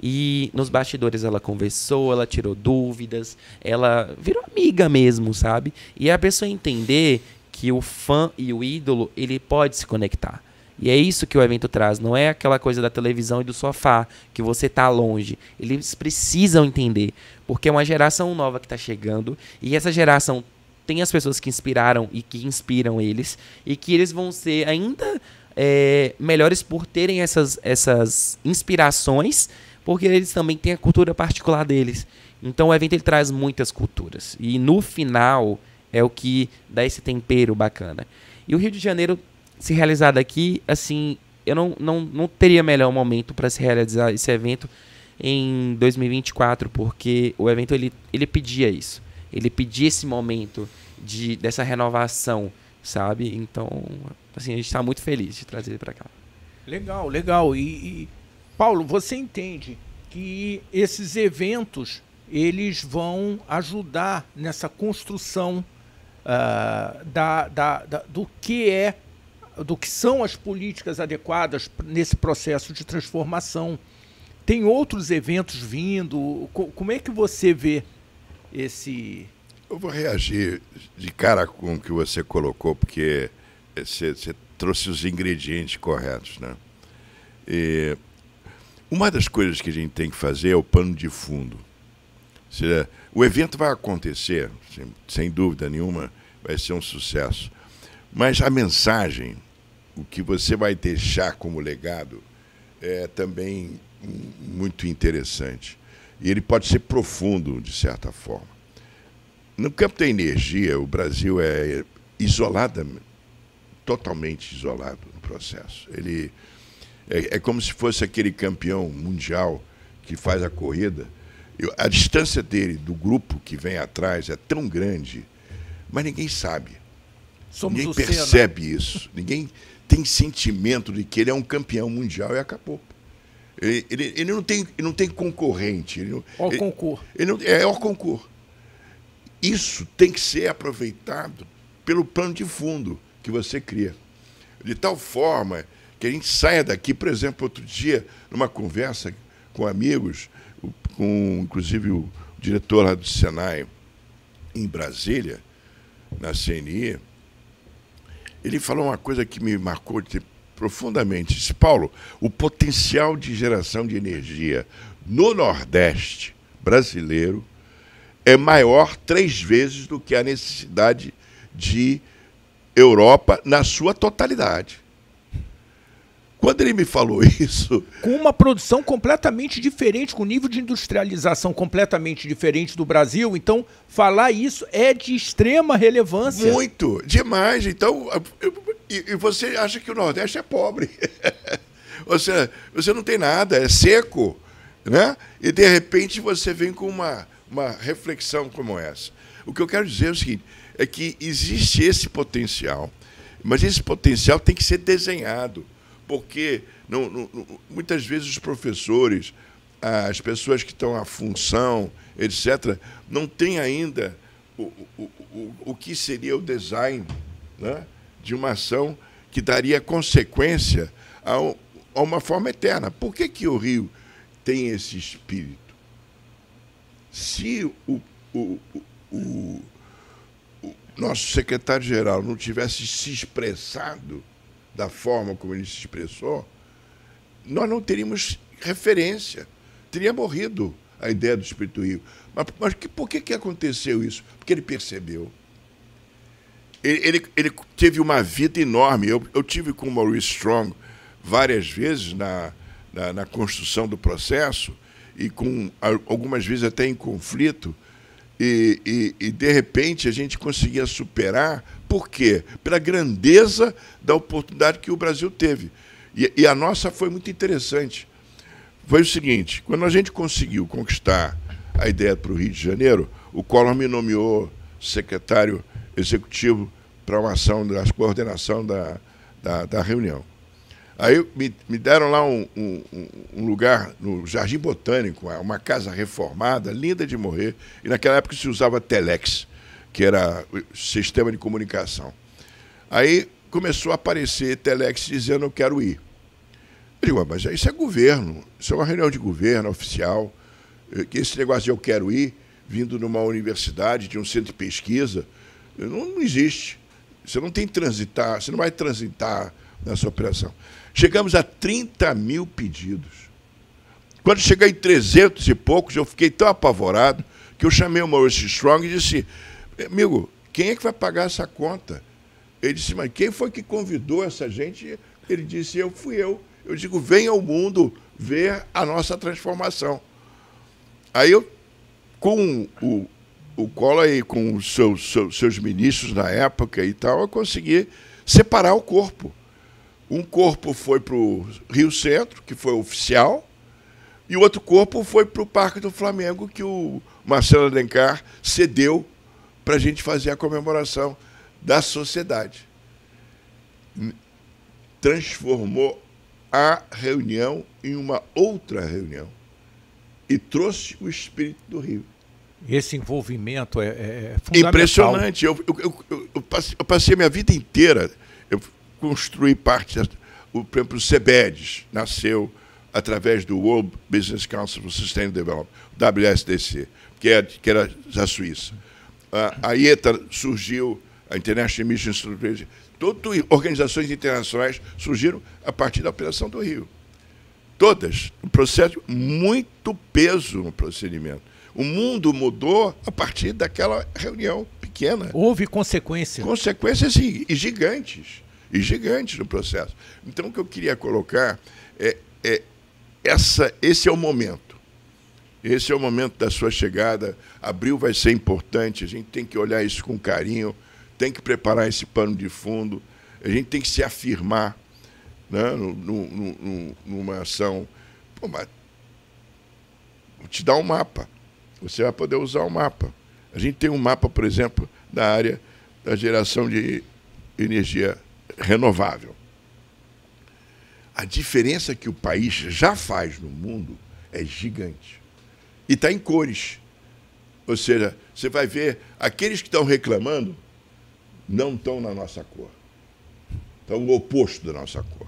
E nos bastidores ela conversou, ela tirou dúvidas, ela virou amiga mesmo, sabe? E a pessoa entender que o fã e o ídolo, ele pode se conectar. E é isso que o evento traz, não é aquela coisa da televisão e do sofá, que você tá longe. Eles precisam entender, porque é uma geração nova que está chegando, e essa geração tem as pessoas que inspiraram e que inspiram eles, e que eles vão ser ainda é, melhores por terem essas, essas inspirações porque eles também têm a cultura particular deles. Então o evento ele traz muitas culturas. E no final é o que dá esse tempero bacana. E o Rio de Janeiro se realizado aqui, assim, eu não, não, não teria melhor momento para se realizar esse evento em 2024, porque o evento ele, ele pedia isso. Ele pedia esse momento de, dessa renovação, sabe? Então, assim, a gente está muito feliz de trazer ele para cá. Legal, legal. E, e, Paulo, você entende que esses eventos eles vão ajudar nessa construção uh, da, da, da, do que é do que são as políticas adequadas nesse processo de transformação. Tem outros eventos vindo. Como é que você vê esse? Eu vou reagir de cara com o que você colocou, porque você, você trouxe os ingredientes corretos, né? E uma das coisas que a gente tem que fazer é o pano de fundo. Eh, o evento vai acontecer, sem, sem dúvida nenhuma, vai ser um sucesso. Mas a mensagem, o que você vai deixar como legado, é também muito interessante. E ele pode ser profundo, de certa forma. No campo da energia, o Brasil é isolado, totalmente isolado no processo. Ele é, é como se fosse aquele campeão mundial que faz a corrida. Eu, a distância dele, do grupo que vem atrás, é tão grande, mas ninguém sabe. Somos ninguém percebe isso. Ninguém tem sentimento de que ele é um campeão mundial e acabou. Ele, ele, ele não, tem, ele não tem concorrente. Ele o concurso. Ele, não, é, é o concurso. Isso tem que ser aproveitado pelo plano de fundo que você cria. De tal forma que a gente saia daqui. Por exemplo, outro dia, numa conversa com amigos, com inclusive o diretor lá do Senai em Brasília, na CNI, ele falou uma coisa que me marcou profundamente. Disse, Paulo, o potencial de geração de energia no Nordeste brasileiro é maior três vezes do que a necessidade de Europa na sua totalidade. Quando ele me falou isso. Com uma produção completamente diferente, com nível de industrialização completamente diferente do Brasil. Então, falar isso é de extrema relevância. Muito, demais. Então, e, você acha que o Nordeste é pobre. você, você não tem nada, é seco. Né? E, de repente, você vem com uma, uma reflexão como essa. O que eu quero dizer é o seguinte: é que existe esse potencial, mas esse potencial tem que ser desenhado porque não, não, muitas vezes os professores, as pessoas que estão à função, etc., não têm ainda o, o, o, o que seria o design né, de uma ação que daria consequência ao, a uma forma eterna. Por que, que o rio tem esse espírito? Se o, o, o, o nosso secretário-geral não tivesse se expressado, da forma como ele se expressou, nós não teríamos referência. Teria morrido a ideia do espírito Rio. Mas, mas que, por que, que aconteceu isso? Porque ele percebeu. Ele, ele, ele teve uma vida enorme. Eu, eu tive com o Maurice Strong várias vezes na, na, na construção do processo e com algumas vezes até em conflito. E, e, e, de repente a gente conseguia superar por quê? Pela grandeza da oportunidade que o Brasil teve. E, e a nossa foi muito interessante. Foi o seguinte: quando a gente conseguiu conquistar a ideia para o Rio de Janeiro, o Collor me nomeou secretário executivo para uma ação da coordenação da, da, da reunião. Aí me, me deram lá um, um, um, lugar no Jardim Botânico, uma casa reformada, linda de morrer, e naquela época se usava telex que era sistema de comunicação. Aí começou a aparecer Telex dizendo eu quero ir. Eu digo, ah, mas isso é governo, isso é uma reunião de governo oficial, eh, que esse negócio de eu quero ir, vindo de uma universidade, de um centro de pesquisa, não, não existe. Você não tem transitar, você não vai transitar nessa operação. Chegamos a 30 mil pedidos. Quando cheguei em 300 e poucos, eu fiquei tão apavorado que eu chamei o Maurice Strong e disse: Amigo, quem é que vai pagar essa conta? Ele disse, mas quem foi que convidou essa gente? Ele disse, eu fui eu. Eu digo, vem ao mundo ver a nossa transformação. Aí eu, com o, o Collor e com os seus, seus, seus ministros na época e tal, eu consegui separar o corpo. Um corpo foi para o Rio Centro, que foi oficial, e o outro corpo foi para o Parque do Flamengo, que o Marcelo Alencar cedeu para a gente fazer a comemoração da sociedade. Transformou a reunião em uma outra reunião e trouxe o espírito do Rio. Esse envolvimento é, é, é fundamental. Impressionante. Eu, eu, eu, eu, passei, eu passei a minha vida inteira, eu construí parte, o, por exemplo, o CEBEDES nasceu através do World Business Council for Sustainable Development, WSDC, que é que era da Suíça a, IETA surgiu, a International Mission Strategy, todas as organizações internacionais surgiram a partir da Operação do Rio. Todas. Um processo, muito peso no procedimento. O mundo mudou a partir daquela reunião pequena. Houve consequências. Consequências e, e gigantes. E gigantes no processo. Então, o que eu queria colocar é, é essa, esse é o momento. Esse é o momento da sua chegada. Abril vai ser importante, a gente tem que olhar isso com carinho, tem que preparar esse pano de fundo, a gente tem que se afirmar né, no, no, no, numa ação. Pô, mas te dar um mapa, você vai poder usar o um mapa. A gente tem um mapa, por exemplo, da área da geração de energia renovável. A diferença que o país já faz no mundo é gigante. E está em cores. Ou seja, você vai ver, aqueles que estão reclamando não estão na nossa cor. Estão o oposto da nossa cor.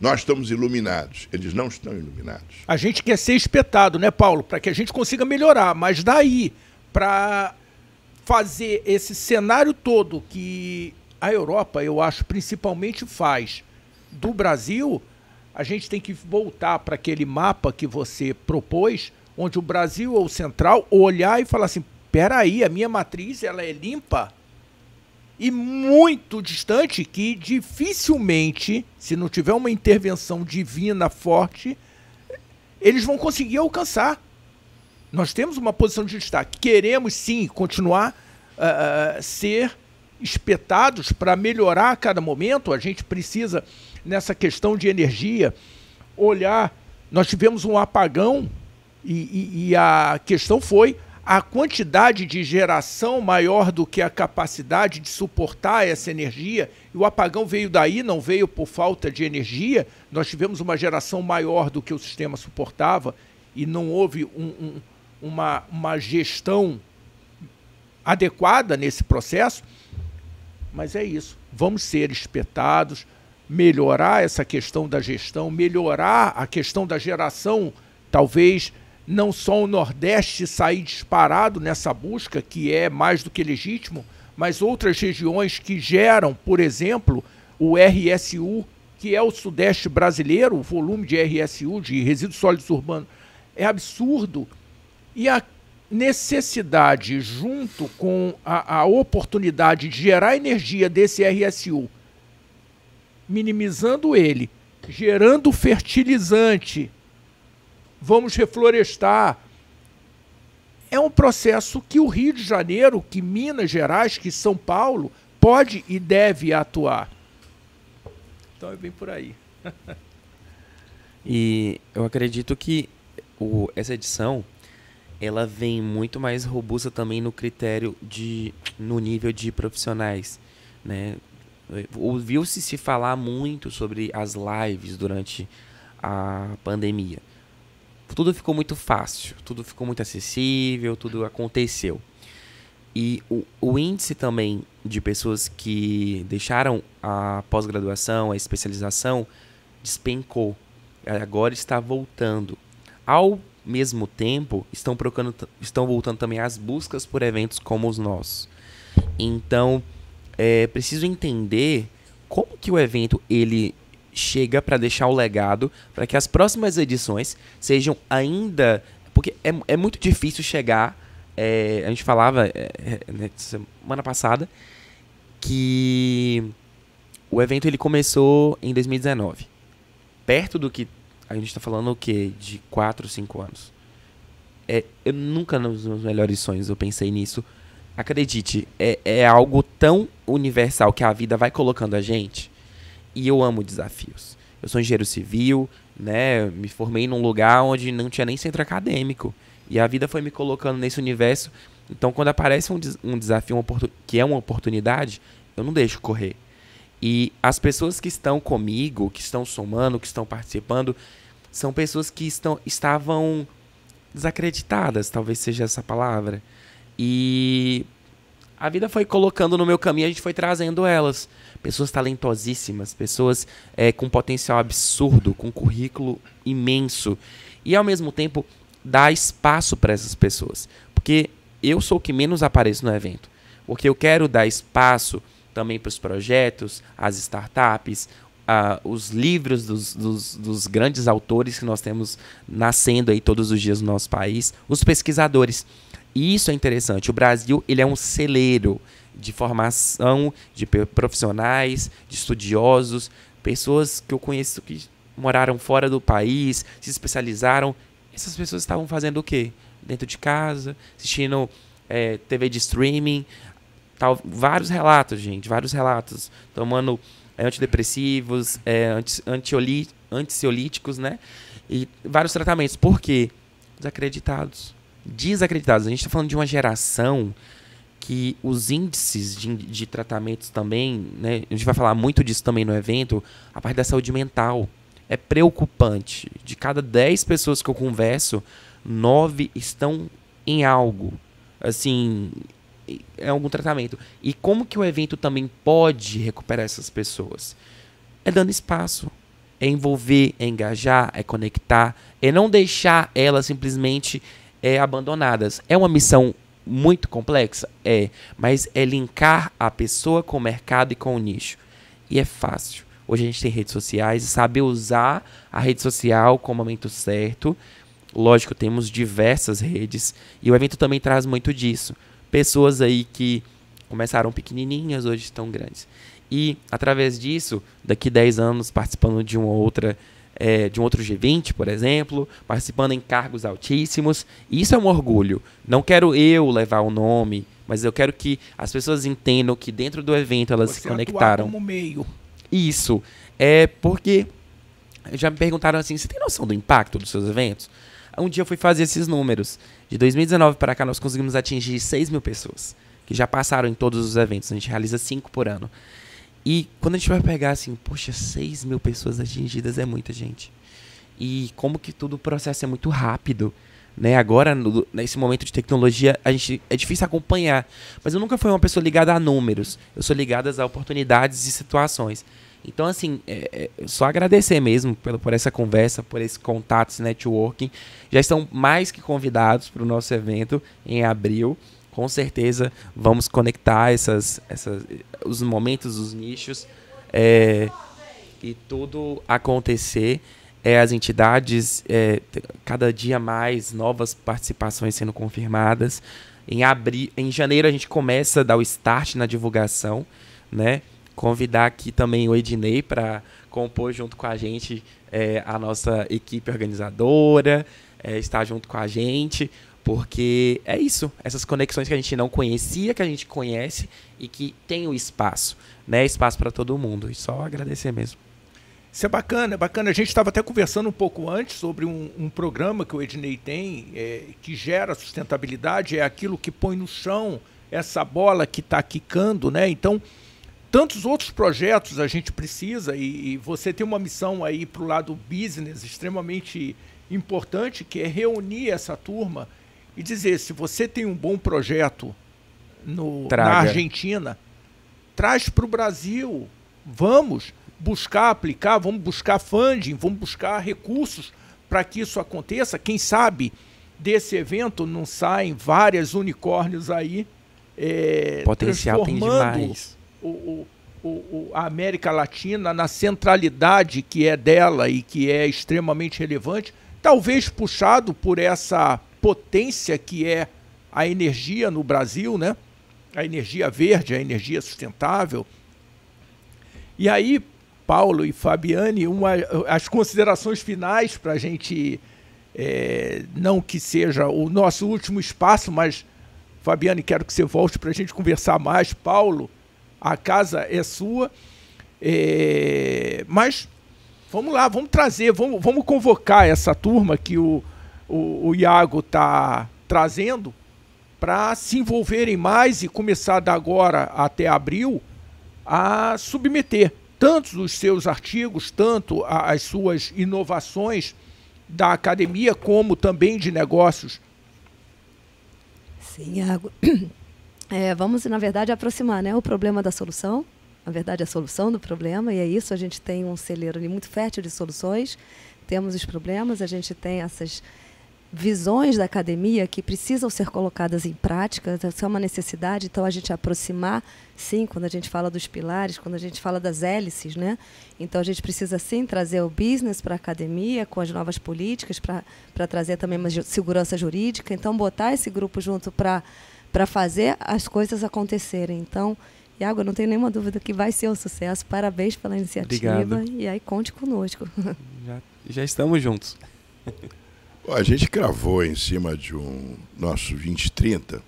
Nós estamos iluminados, eles não estão iluminados. A gente quer ser espetado, né, Paulo? Para que a gente consiga melhorar, mas daí para fazer esse cenário todo que a Europa, eu acho, principalmente faz do Brasil, a gente tem que voltar para aquele mapa que você propôs onde o Brasil ou o Central olhar e falar assim: peraí, a minha matriz ela é limpa e muito distante que dificilmente, se não tiver uma intervenção divina forte, eles vão conseguir alcançar. Nós temos uma posição de destaque. Queremos sim continuar uh, ser espetados para melhorar a cada momento. A gente precisa, nessa questão de energia, olhar. Nós tivemos um apagão e, e, e a questão foi a quantidade de geração maior do que a capacidade de suportar essa energia. E o apagão veio daí, não veio por falta de energia. Nós tivemos uma geração maior do que o sistema suportava e não houve um, um, uma, uma gestão adequada nesse processo. Mas é isso. Vamos ser espetados, melhorar essa questão da gestão, melhorar a questão da geração, talvez não só o Nordeste sair disparado nessa busca, que é mais do que legítimo, mas outras regiões que geram, por exemplo, o RSU, que é o Sudeste brasileiro, o volume de RSU, de resíduos sólidos urbanos, é absurdo. E a necessidade, junto com a, a oportunidade de gerar energia desse RSU, minimizando ele, gerando fertilizante vamos reflorestar. É um processo que o Rio de Janeiro, que Minas Gerais, que São Paulo pode e deve atuar. Então é bem por aí. e eu acredito que o, essa edição ela vem muito mais robusta também no critério de no nível de profissionais, né? Ouviu-se se falar muito sobre as lives durante a pandemia tudo ficou muito fácil, tudo ficou muito acessível, tudo aconteceu. E o, o índice também de pessoas que deixaram a pós-graduação, a especialização, despencou. É, agora está voltando. Ao mesmo tempo, estão, procurando, estão voltando também as buscas por eventos como os nossos. Então, é preciso entender como que o evento ele chega para deixar o legado para que as próximas edições sejam ainda. Porque é, é muito difícil chegar. É, a gente falava é, é né, semana passada que o evento ele começou em 2019. Perto do que. A gente está falando o quê? De 4, 5 anos. É, eu nunca nos meus melhores sonhos eu pensei nisso. Acredite, é, é algo tão universal que a vida vai colocando a gente e eu amo desafios. Eu sou engenheiro civil, né? Me formei num lugar onde não tinha nem centro acadêmico. E a vida foi me colocando nesse universo. Então, quando aparece um, des um desafio uma que é uma oportunidade, eu não deixo correr. E as pessoas que estão comigo, que estão somando, que estão participando, são pessoas que estão, estavam desacreditadas, talvez seja essa palavra. E a vida foi colocando no meu caminho, a gente foi trazendo elas pessoas talentosíssimas, pessoas é, com potencial absurdo, com currículo imenso. E ao mesmo tempo dar espaço para essas pessoas. Porque eu sou o que menos apareço no evento. Porque eu quero dar espaço também para os projetos, as startups, uh, os livros dos, dos, dos, grandes autores que nós temos nascendo aí todos os dias no nosso país, os pesquisadores. E isso é interessante. O Brasil ele é um celeiro de formação, de profissionais, de estudiosos, pessoas que eu conheço que moraram fora do país, se especializaram. Essas pessoas estavam fazendo o quê? Dentro de casa, assistindo é, TV de streaming, tal, vários relatos, gente, vários relatos, tomando é, antidepressivos, é, anti, antiolíticos, né? E vários tratamentos. Por quê? Desacreditados. Desacreditados. A gente está falando de uma geração que os índices de, de tratamentos também, né, a gente vai falar muito disso também no evento, a parte da saúde mental é preocupante. De cada 10 pessoas que eu converso, 9 estão em algo. Assim, é algum tratamento. E como que o evento também pode recuperar essas pessoas? É dando espaço. É envolver, é engajar, é conectar, é não deixar elas simplesmente é, abandonadas. É uma missão muito complexa? É, mas é linkar a pessoa com o mercado e com o nicho. E é fácil. Hoje a gente tem redes sociais e saber usar a rede social com o momento certo. Lógico, temos diversas redes e o evento também traz muito disso. Pessoas aí que começaram pequenininhas, hoje estão grandes. E através disso, daqui 10 anos participando de uma outra é, de um outro G20, por exemplo, participando em cargos altíssimos. Isso é um orgulho. Não quero eu levar o nome, mas eu quero que as pessoas entendam que dentro do evento elas Você se conectaram. Como meio. Isso. É porque já me perguntaram assim: você tem noção do impacto dos seus eventos? Um dia eu fui fazer esses números. De 2019 para cá, nós conseguimos atingir 6 mil pessoas que já passaram em todos os eventos. A gente realiza 5 por ano. E quando a gente vai pegar assim, poxa, 6 mil pessoas atingidas é muita gente. E como que todo o processo é muito rápido. Né? Agora, no, nesse momento de tecnologia, a gente é difícil acompanhar. Mas eu nunca fui uma pessoa ligada a números. Eu sou ligada a oportunidades e situações. Então, assim, é, é, só agradecer mesmo pelo, por essa conversa, por esse contato, esse networking. Já estão mais que convidados para o nosso evento em abril com certeza vamos conectar essas, essas os momentos, os nichos é, e tudo acontecer. É, as entidades, é, cada dia mais novas participações sendo confirmadas. Em, abri em janeiro a gente começa a dar o start na divulgação, né? Convidar aqui também o Ednei para compor junto com a gente é, a nossa equipe organizadora, é, estar junto com a gente, porque é isso, essas conexões que a gente não conhecia, que a gente conhece e que tem o espaço, né? Espaço para todo mundo. E só agradecer mesmo. Isso é bacana, é bacana. A gente estava até conversando um pouco antes sobre um, um programa que o Ednei tem, é, que gera sustentabilidade, é aquilo que põe no chão essa bola que está quicando, né? Então, tantos outros projetos a gente precisa e, e você tem uma missão aí para o lado business extremamente importante, que é reunir essa turma e dizer: se você tem um bom projeto no, na Argentina, traz para o Brasil. Vamos buscar aplicar, vamos buscar funding, vamos buscar recursos para que isso aconteça. Quem sabe desse evento não saem várias unicórnios aí é, Potencial transformando o, o, o, a América Latina na centralidade que é dela e que é extremamente relevante, talvez puxado por essa potência que é a energia no Brasil, né? a energia verde, a energia sustentável. E aí, Paulo e Fabiane, uma, as considerações finais para a gente, é, não que seja o nosso último espaço, mas, Fabiane, quero que você volte para a gente conversar mais. Paulo, a casa é sua, é, mas vamos lá, vamos trazer, vamos, vamos convocar essa turma que o o, o Iago está trazendo para se envolverem mais e começar da agora até abril a submeter tanto os seus artigos, tanto as suas inovações da academia, como também de negócios. Sim, Iago. É, vamos, na verdade, aproximar né, o problema da solução, na verdade, a solução do problema, e é isso. A gente tem um celeiro ali muito fértil de soluções, temos os problemas, a gente tem essas visões da academia que precisam ser colocadas em prática, isso é uma necessidade, então a gente aproximar, sim, quando a gente fala dos pilares, quando a gente fala das hélices, né? Então a gente precisa sim trazer o business para a academia, com as novas políticas, para trazer também uma segurança jurídica, então botar esse grupo junto para fazer as coisas acontecerem. Então, Iago, não tenho nenhuma dúvida que vai ser um sucesso. Parabéns pela iniciativa. Obrigado. E aí, conte conosco. Já, já estamos juntos. A gente cravou em cima de um nosso 2030 uh,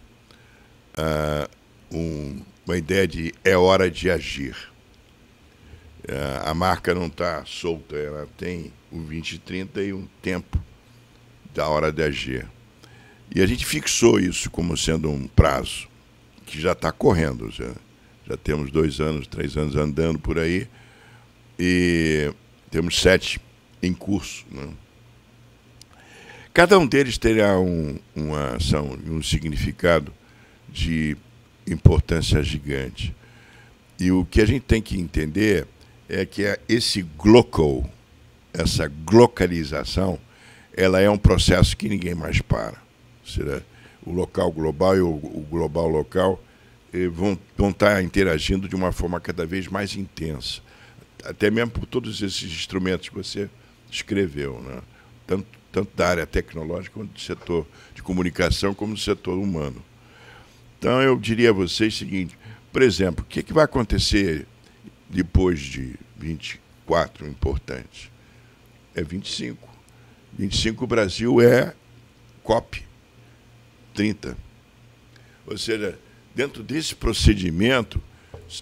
ah, um, uma ideia de é hora de agir. Uh, a marca não está solta, ela tem o um 2030 e um tempo da hora de agir. E a gente fixou isso como sendo um prazo que já está correndo. Já, já temos dois anos, três anos andando por aí e temos sete em curso. Né? Cada um deles terá um, uma ação e um significado de importância gigante. E o que a gente tem que entender é que esse glocal, essa glocalização, ela é um processo que ninguém mais para. Será? O local global e o global local eh, vão, vão estar interagindo de uma forma cada vez mais intensa. Até mesmo por todos esses instrumentos que você escreveu. Né? Tanto tanto da área tecnológica quanto do setor de comunicação, como do setor humano. Então, eu diria a vocês o seguinte: por exemplo, o que, é que vai acontecer depois de 24 importante? É 25. 25 o Brasil é COP 30. Ou seja, dentro desse procedimento,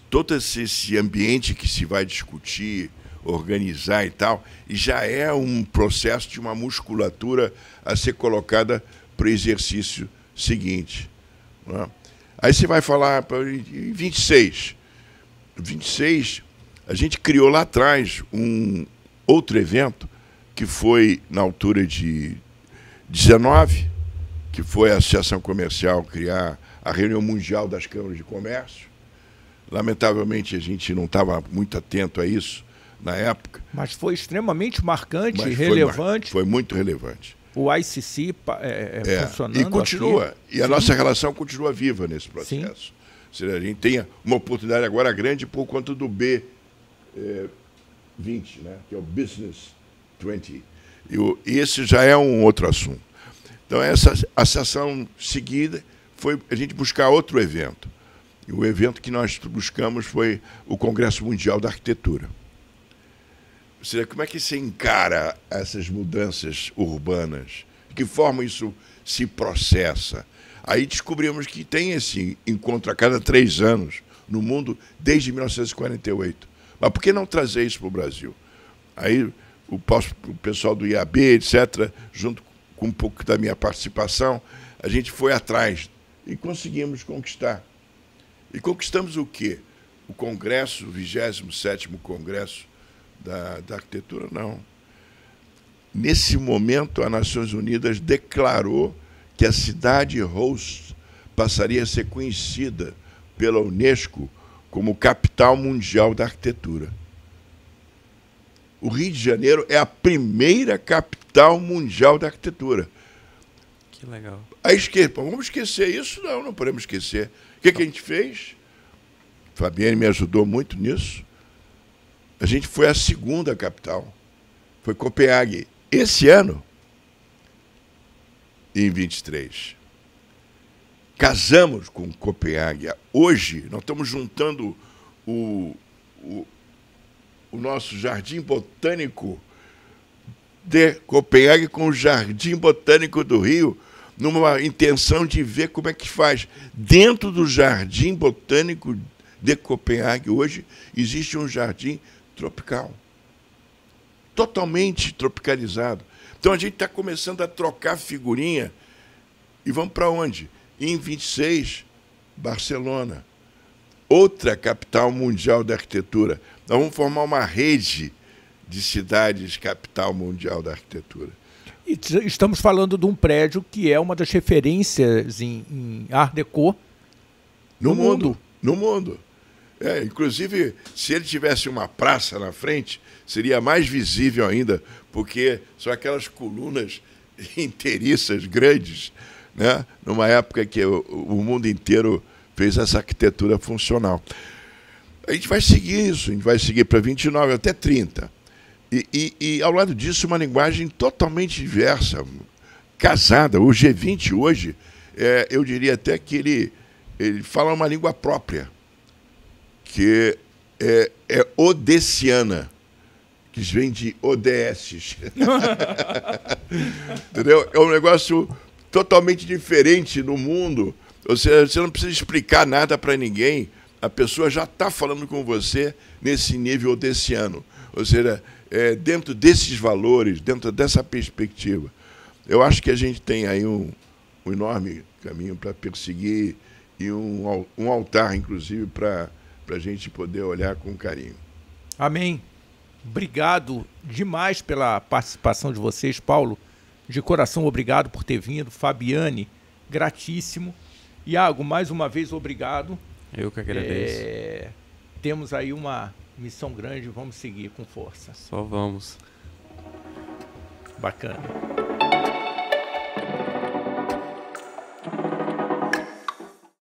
todo esse ambiente que se vai discutir, organizar e tal, e já é um processo de uma musculatura a ser colocada para o exercício seguinte. É? Aí você vai falar em 26. 26, a gente criou lá atrás um outro evento que foi na altura de 19, que foi a Associação Comercial criar a reunião mundial das câmaras de comércio. Lamentavelmente a gente não estava muito atento a isso, na época. Mas foi extremamente marcante, relevante. Foi, foi, muito relevante. O ICC é, é, é, funcionando. E continua. Aqui. Assim. E a Sim. nossa relação continua viva nesse processo. Sim. Ou seja, a gente tem uma oportunidade agora grande por conta do B20, é, né? que é o Business 20. E, o, esse já é um outro assunto. Então, essa a sessão seguida foi a gente buscar outro evento. E o evento que nós buscamos foi o Congresso Mundial da Arquitetura. Seja, como é que se encara essas mudanças urbanas? De que forma isso se processa? Aí descobrimos que tem esse encontro a cada três anos no mundo desde 1948. Mas por que não trazer isso para o Brasil? Aí o, pessoal do IAB, etc., junto com um pouco da minha participação, a gente foi atrás e conseguimos conquistar. E conquistamos o quê? O Congresso, o 27º Congresso da, da arquitetura, não. Nesse momento, as Nações Unidas declarou que a cidade host passaria a ser conhecida pela Unesco como capital mundial da arquitetura. O Rio de Janeiro é a primeira capital mundial da arquitetura. Que legal. A esquerda, vamos esquecer isso? Não, não podemos esquecer. O que, que a gente fez? Fabiane me ajudou muito nisso. A gente foi a segunda capital. Foi Copenhague. Esse ano, em 23. Casamos com Copenhague. Hoje, nós estamos juntando o, o, o nosso jardim botânico de Copenhague com o Jardim Botânico do Rio, numa intenção de ver como é que faz. Dentro do Jardim Botânico de Copenhague, hoje, existe um jardim botânico tropical. Totalmente tropicalizado. Então a gente está começando a trocar figurinha. E vamos para onde? Em 26, Barcelona. Outra capital mundial da arquitetura. Nós vamos formar uma rede de cidades capital mundial da arquitetura. E estamos falando de um prédio que é uma das referências em, em Art Deco no, no mundo. mundo. No mundo. É, inclusive, se ele tivesse uma praça na frente, seria mais visível ainda, porque são aquelas colunas inteiriças grandes, né? numa época que o, mundo inteiro fez essa arquitetura funcional. A gente vai seguir isso, a gente vai seguir para 29 até 30. E, e, e, ao lado disso, uma linguagem totalmente diversa, casada. O G20 hoje, é, eu diria até que ele, ele fala uma língua própria que é, é Odessiana, que vem de ODS. Entendeu? É um negócio totalmente diferente no mundo. Ou seja, você não precisa explicar nada para ninguém. A pessoa já está falando com você nesse nível odessiano. Ou seja, é, dentro desses valores, dentro dessa perspectiva. Eu acho que a gente tem aí um, um enorme caminho para perseguir e um, um altar, inclusive, para para a gente poder olhar com carinho. Amém. Obrigado demais pela participação de vocês, Paulo. De coração, obrigado por ter vindo. Fabiane, gratíssimo. Iago, mais uma vez, obrigado. Eu que agradeço. É... Temos aí uma missão grande, vamos seguir com força. Só vamos. Bacana.